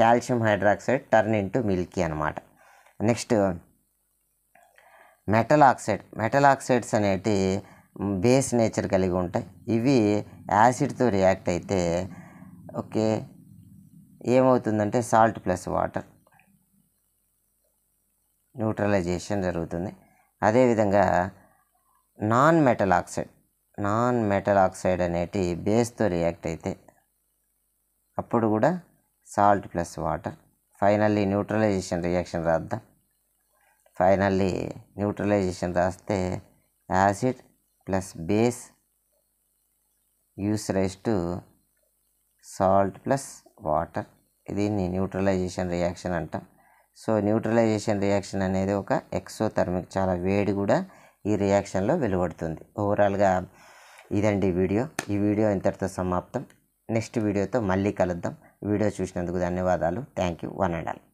calcium hydroxide turn into milky అనమాట next metal oxide metal oxides అనేటివి బేస్ నేచర్ కలిగి ఉంటాయి ఇవి యాసిడ్తో రియాక్ట్ అయితే ఓకే ఏమవుతుందంటే సాల్ట్ ప్లస్ వాటర్ న్యూట్రలైజేషన్ జరుగుతుంది అదేవిధంగా non metal oxide non metal oxide అనేటి బేస్తో రియాక్ట్ అయితే అప్పుడు కూడా salt plus water finally neutralization reaction రాద్దాం ఫైనల్లీ న్యూట్రలైజేషన్ రాస్తే acid plus base gives rise to salt plus water ఇది న్యూట్రలైజేషన్ రియాక్షన్ అంటాం సో న్యూట్రలైజేషన్ రియాక్షన్ అనేది ఒక ఎక్సోథర్మిక్ చాలా వేడి కూడా ఈ రియాక్షన్లో వెలువడుతుంది ఓవరాల్గా ఇదండి వీడియో ఈ వీడియో ఇంతటితో సమాప్తం నెక్స్ట్ వీడియోతో మళ్ళీ కలుద్దాం వీడియో చూసినందుకు ధన్యవాదాలు thank you one and all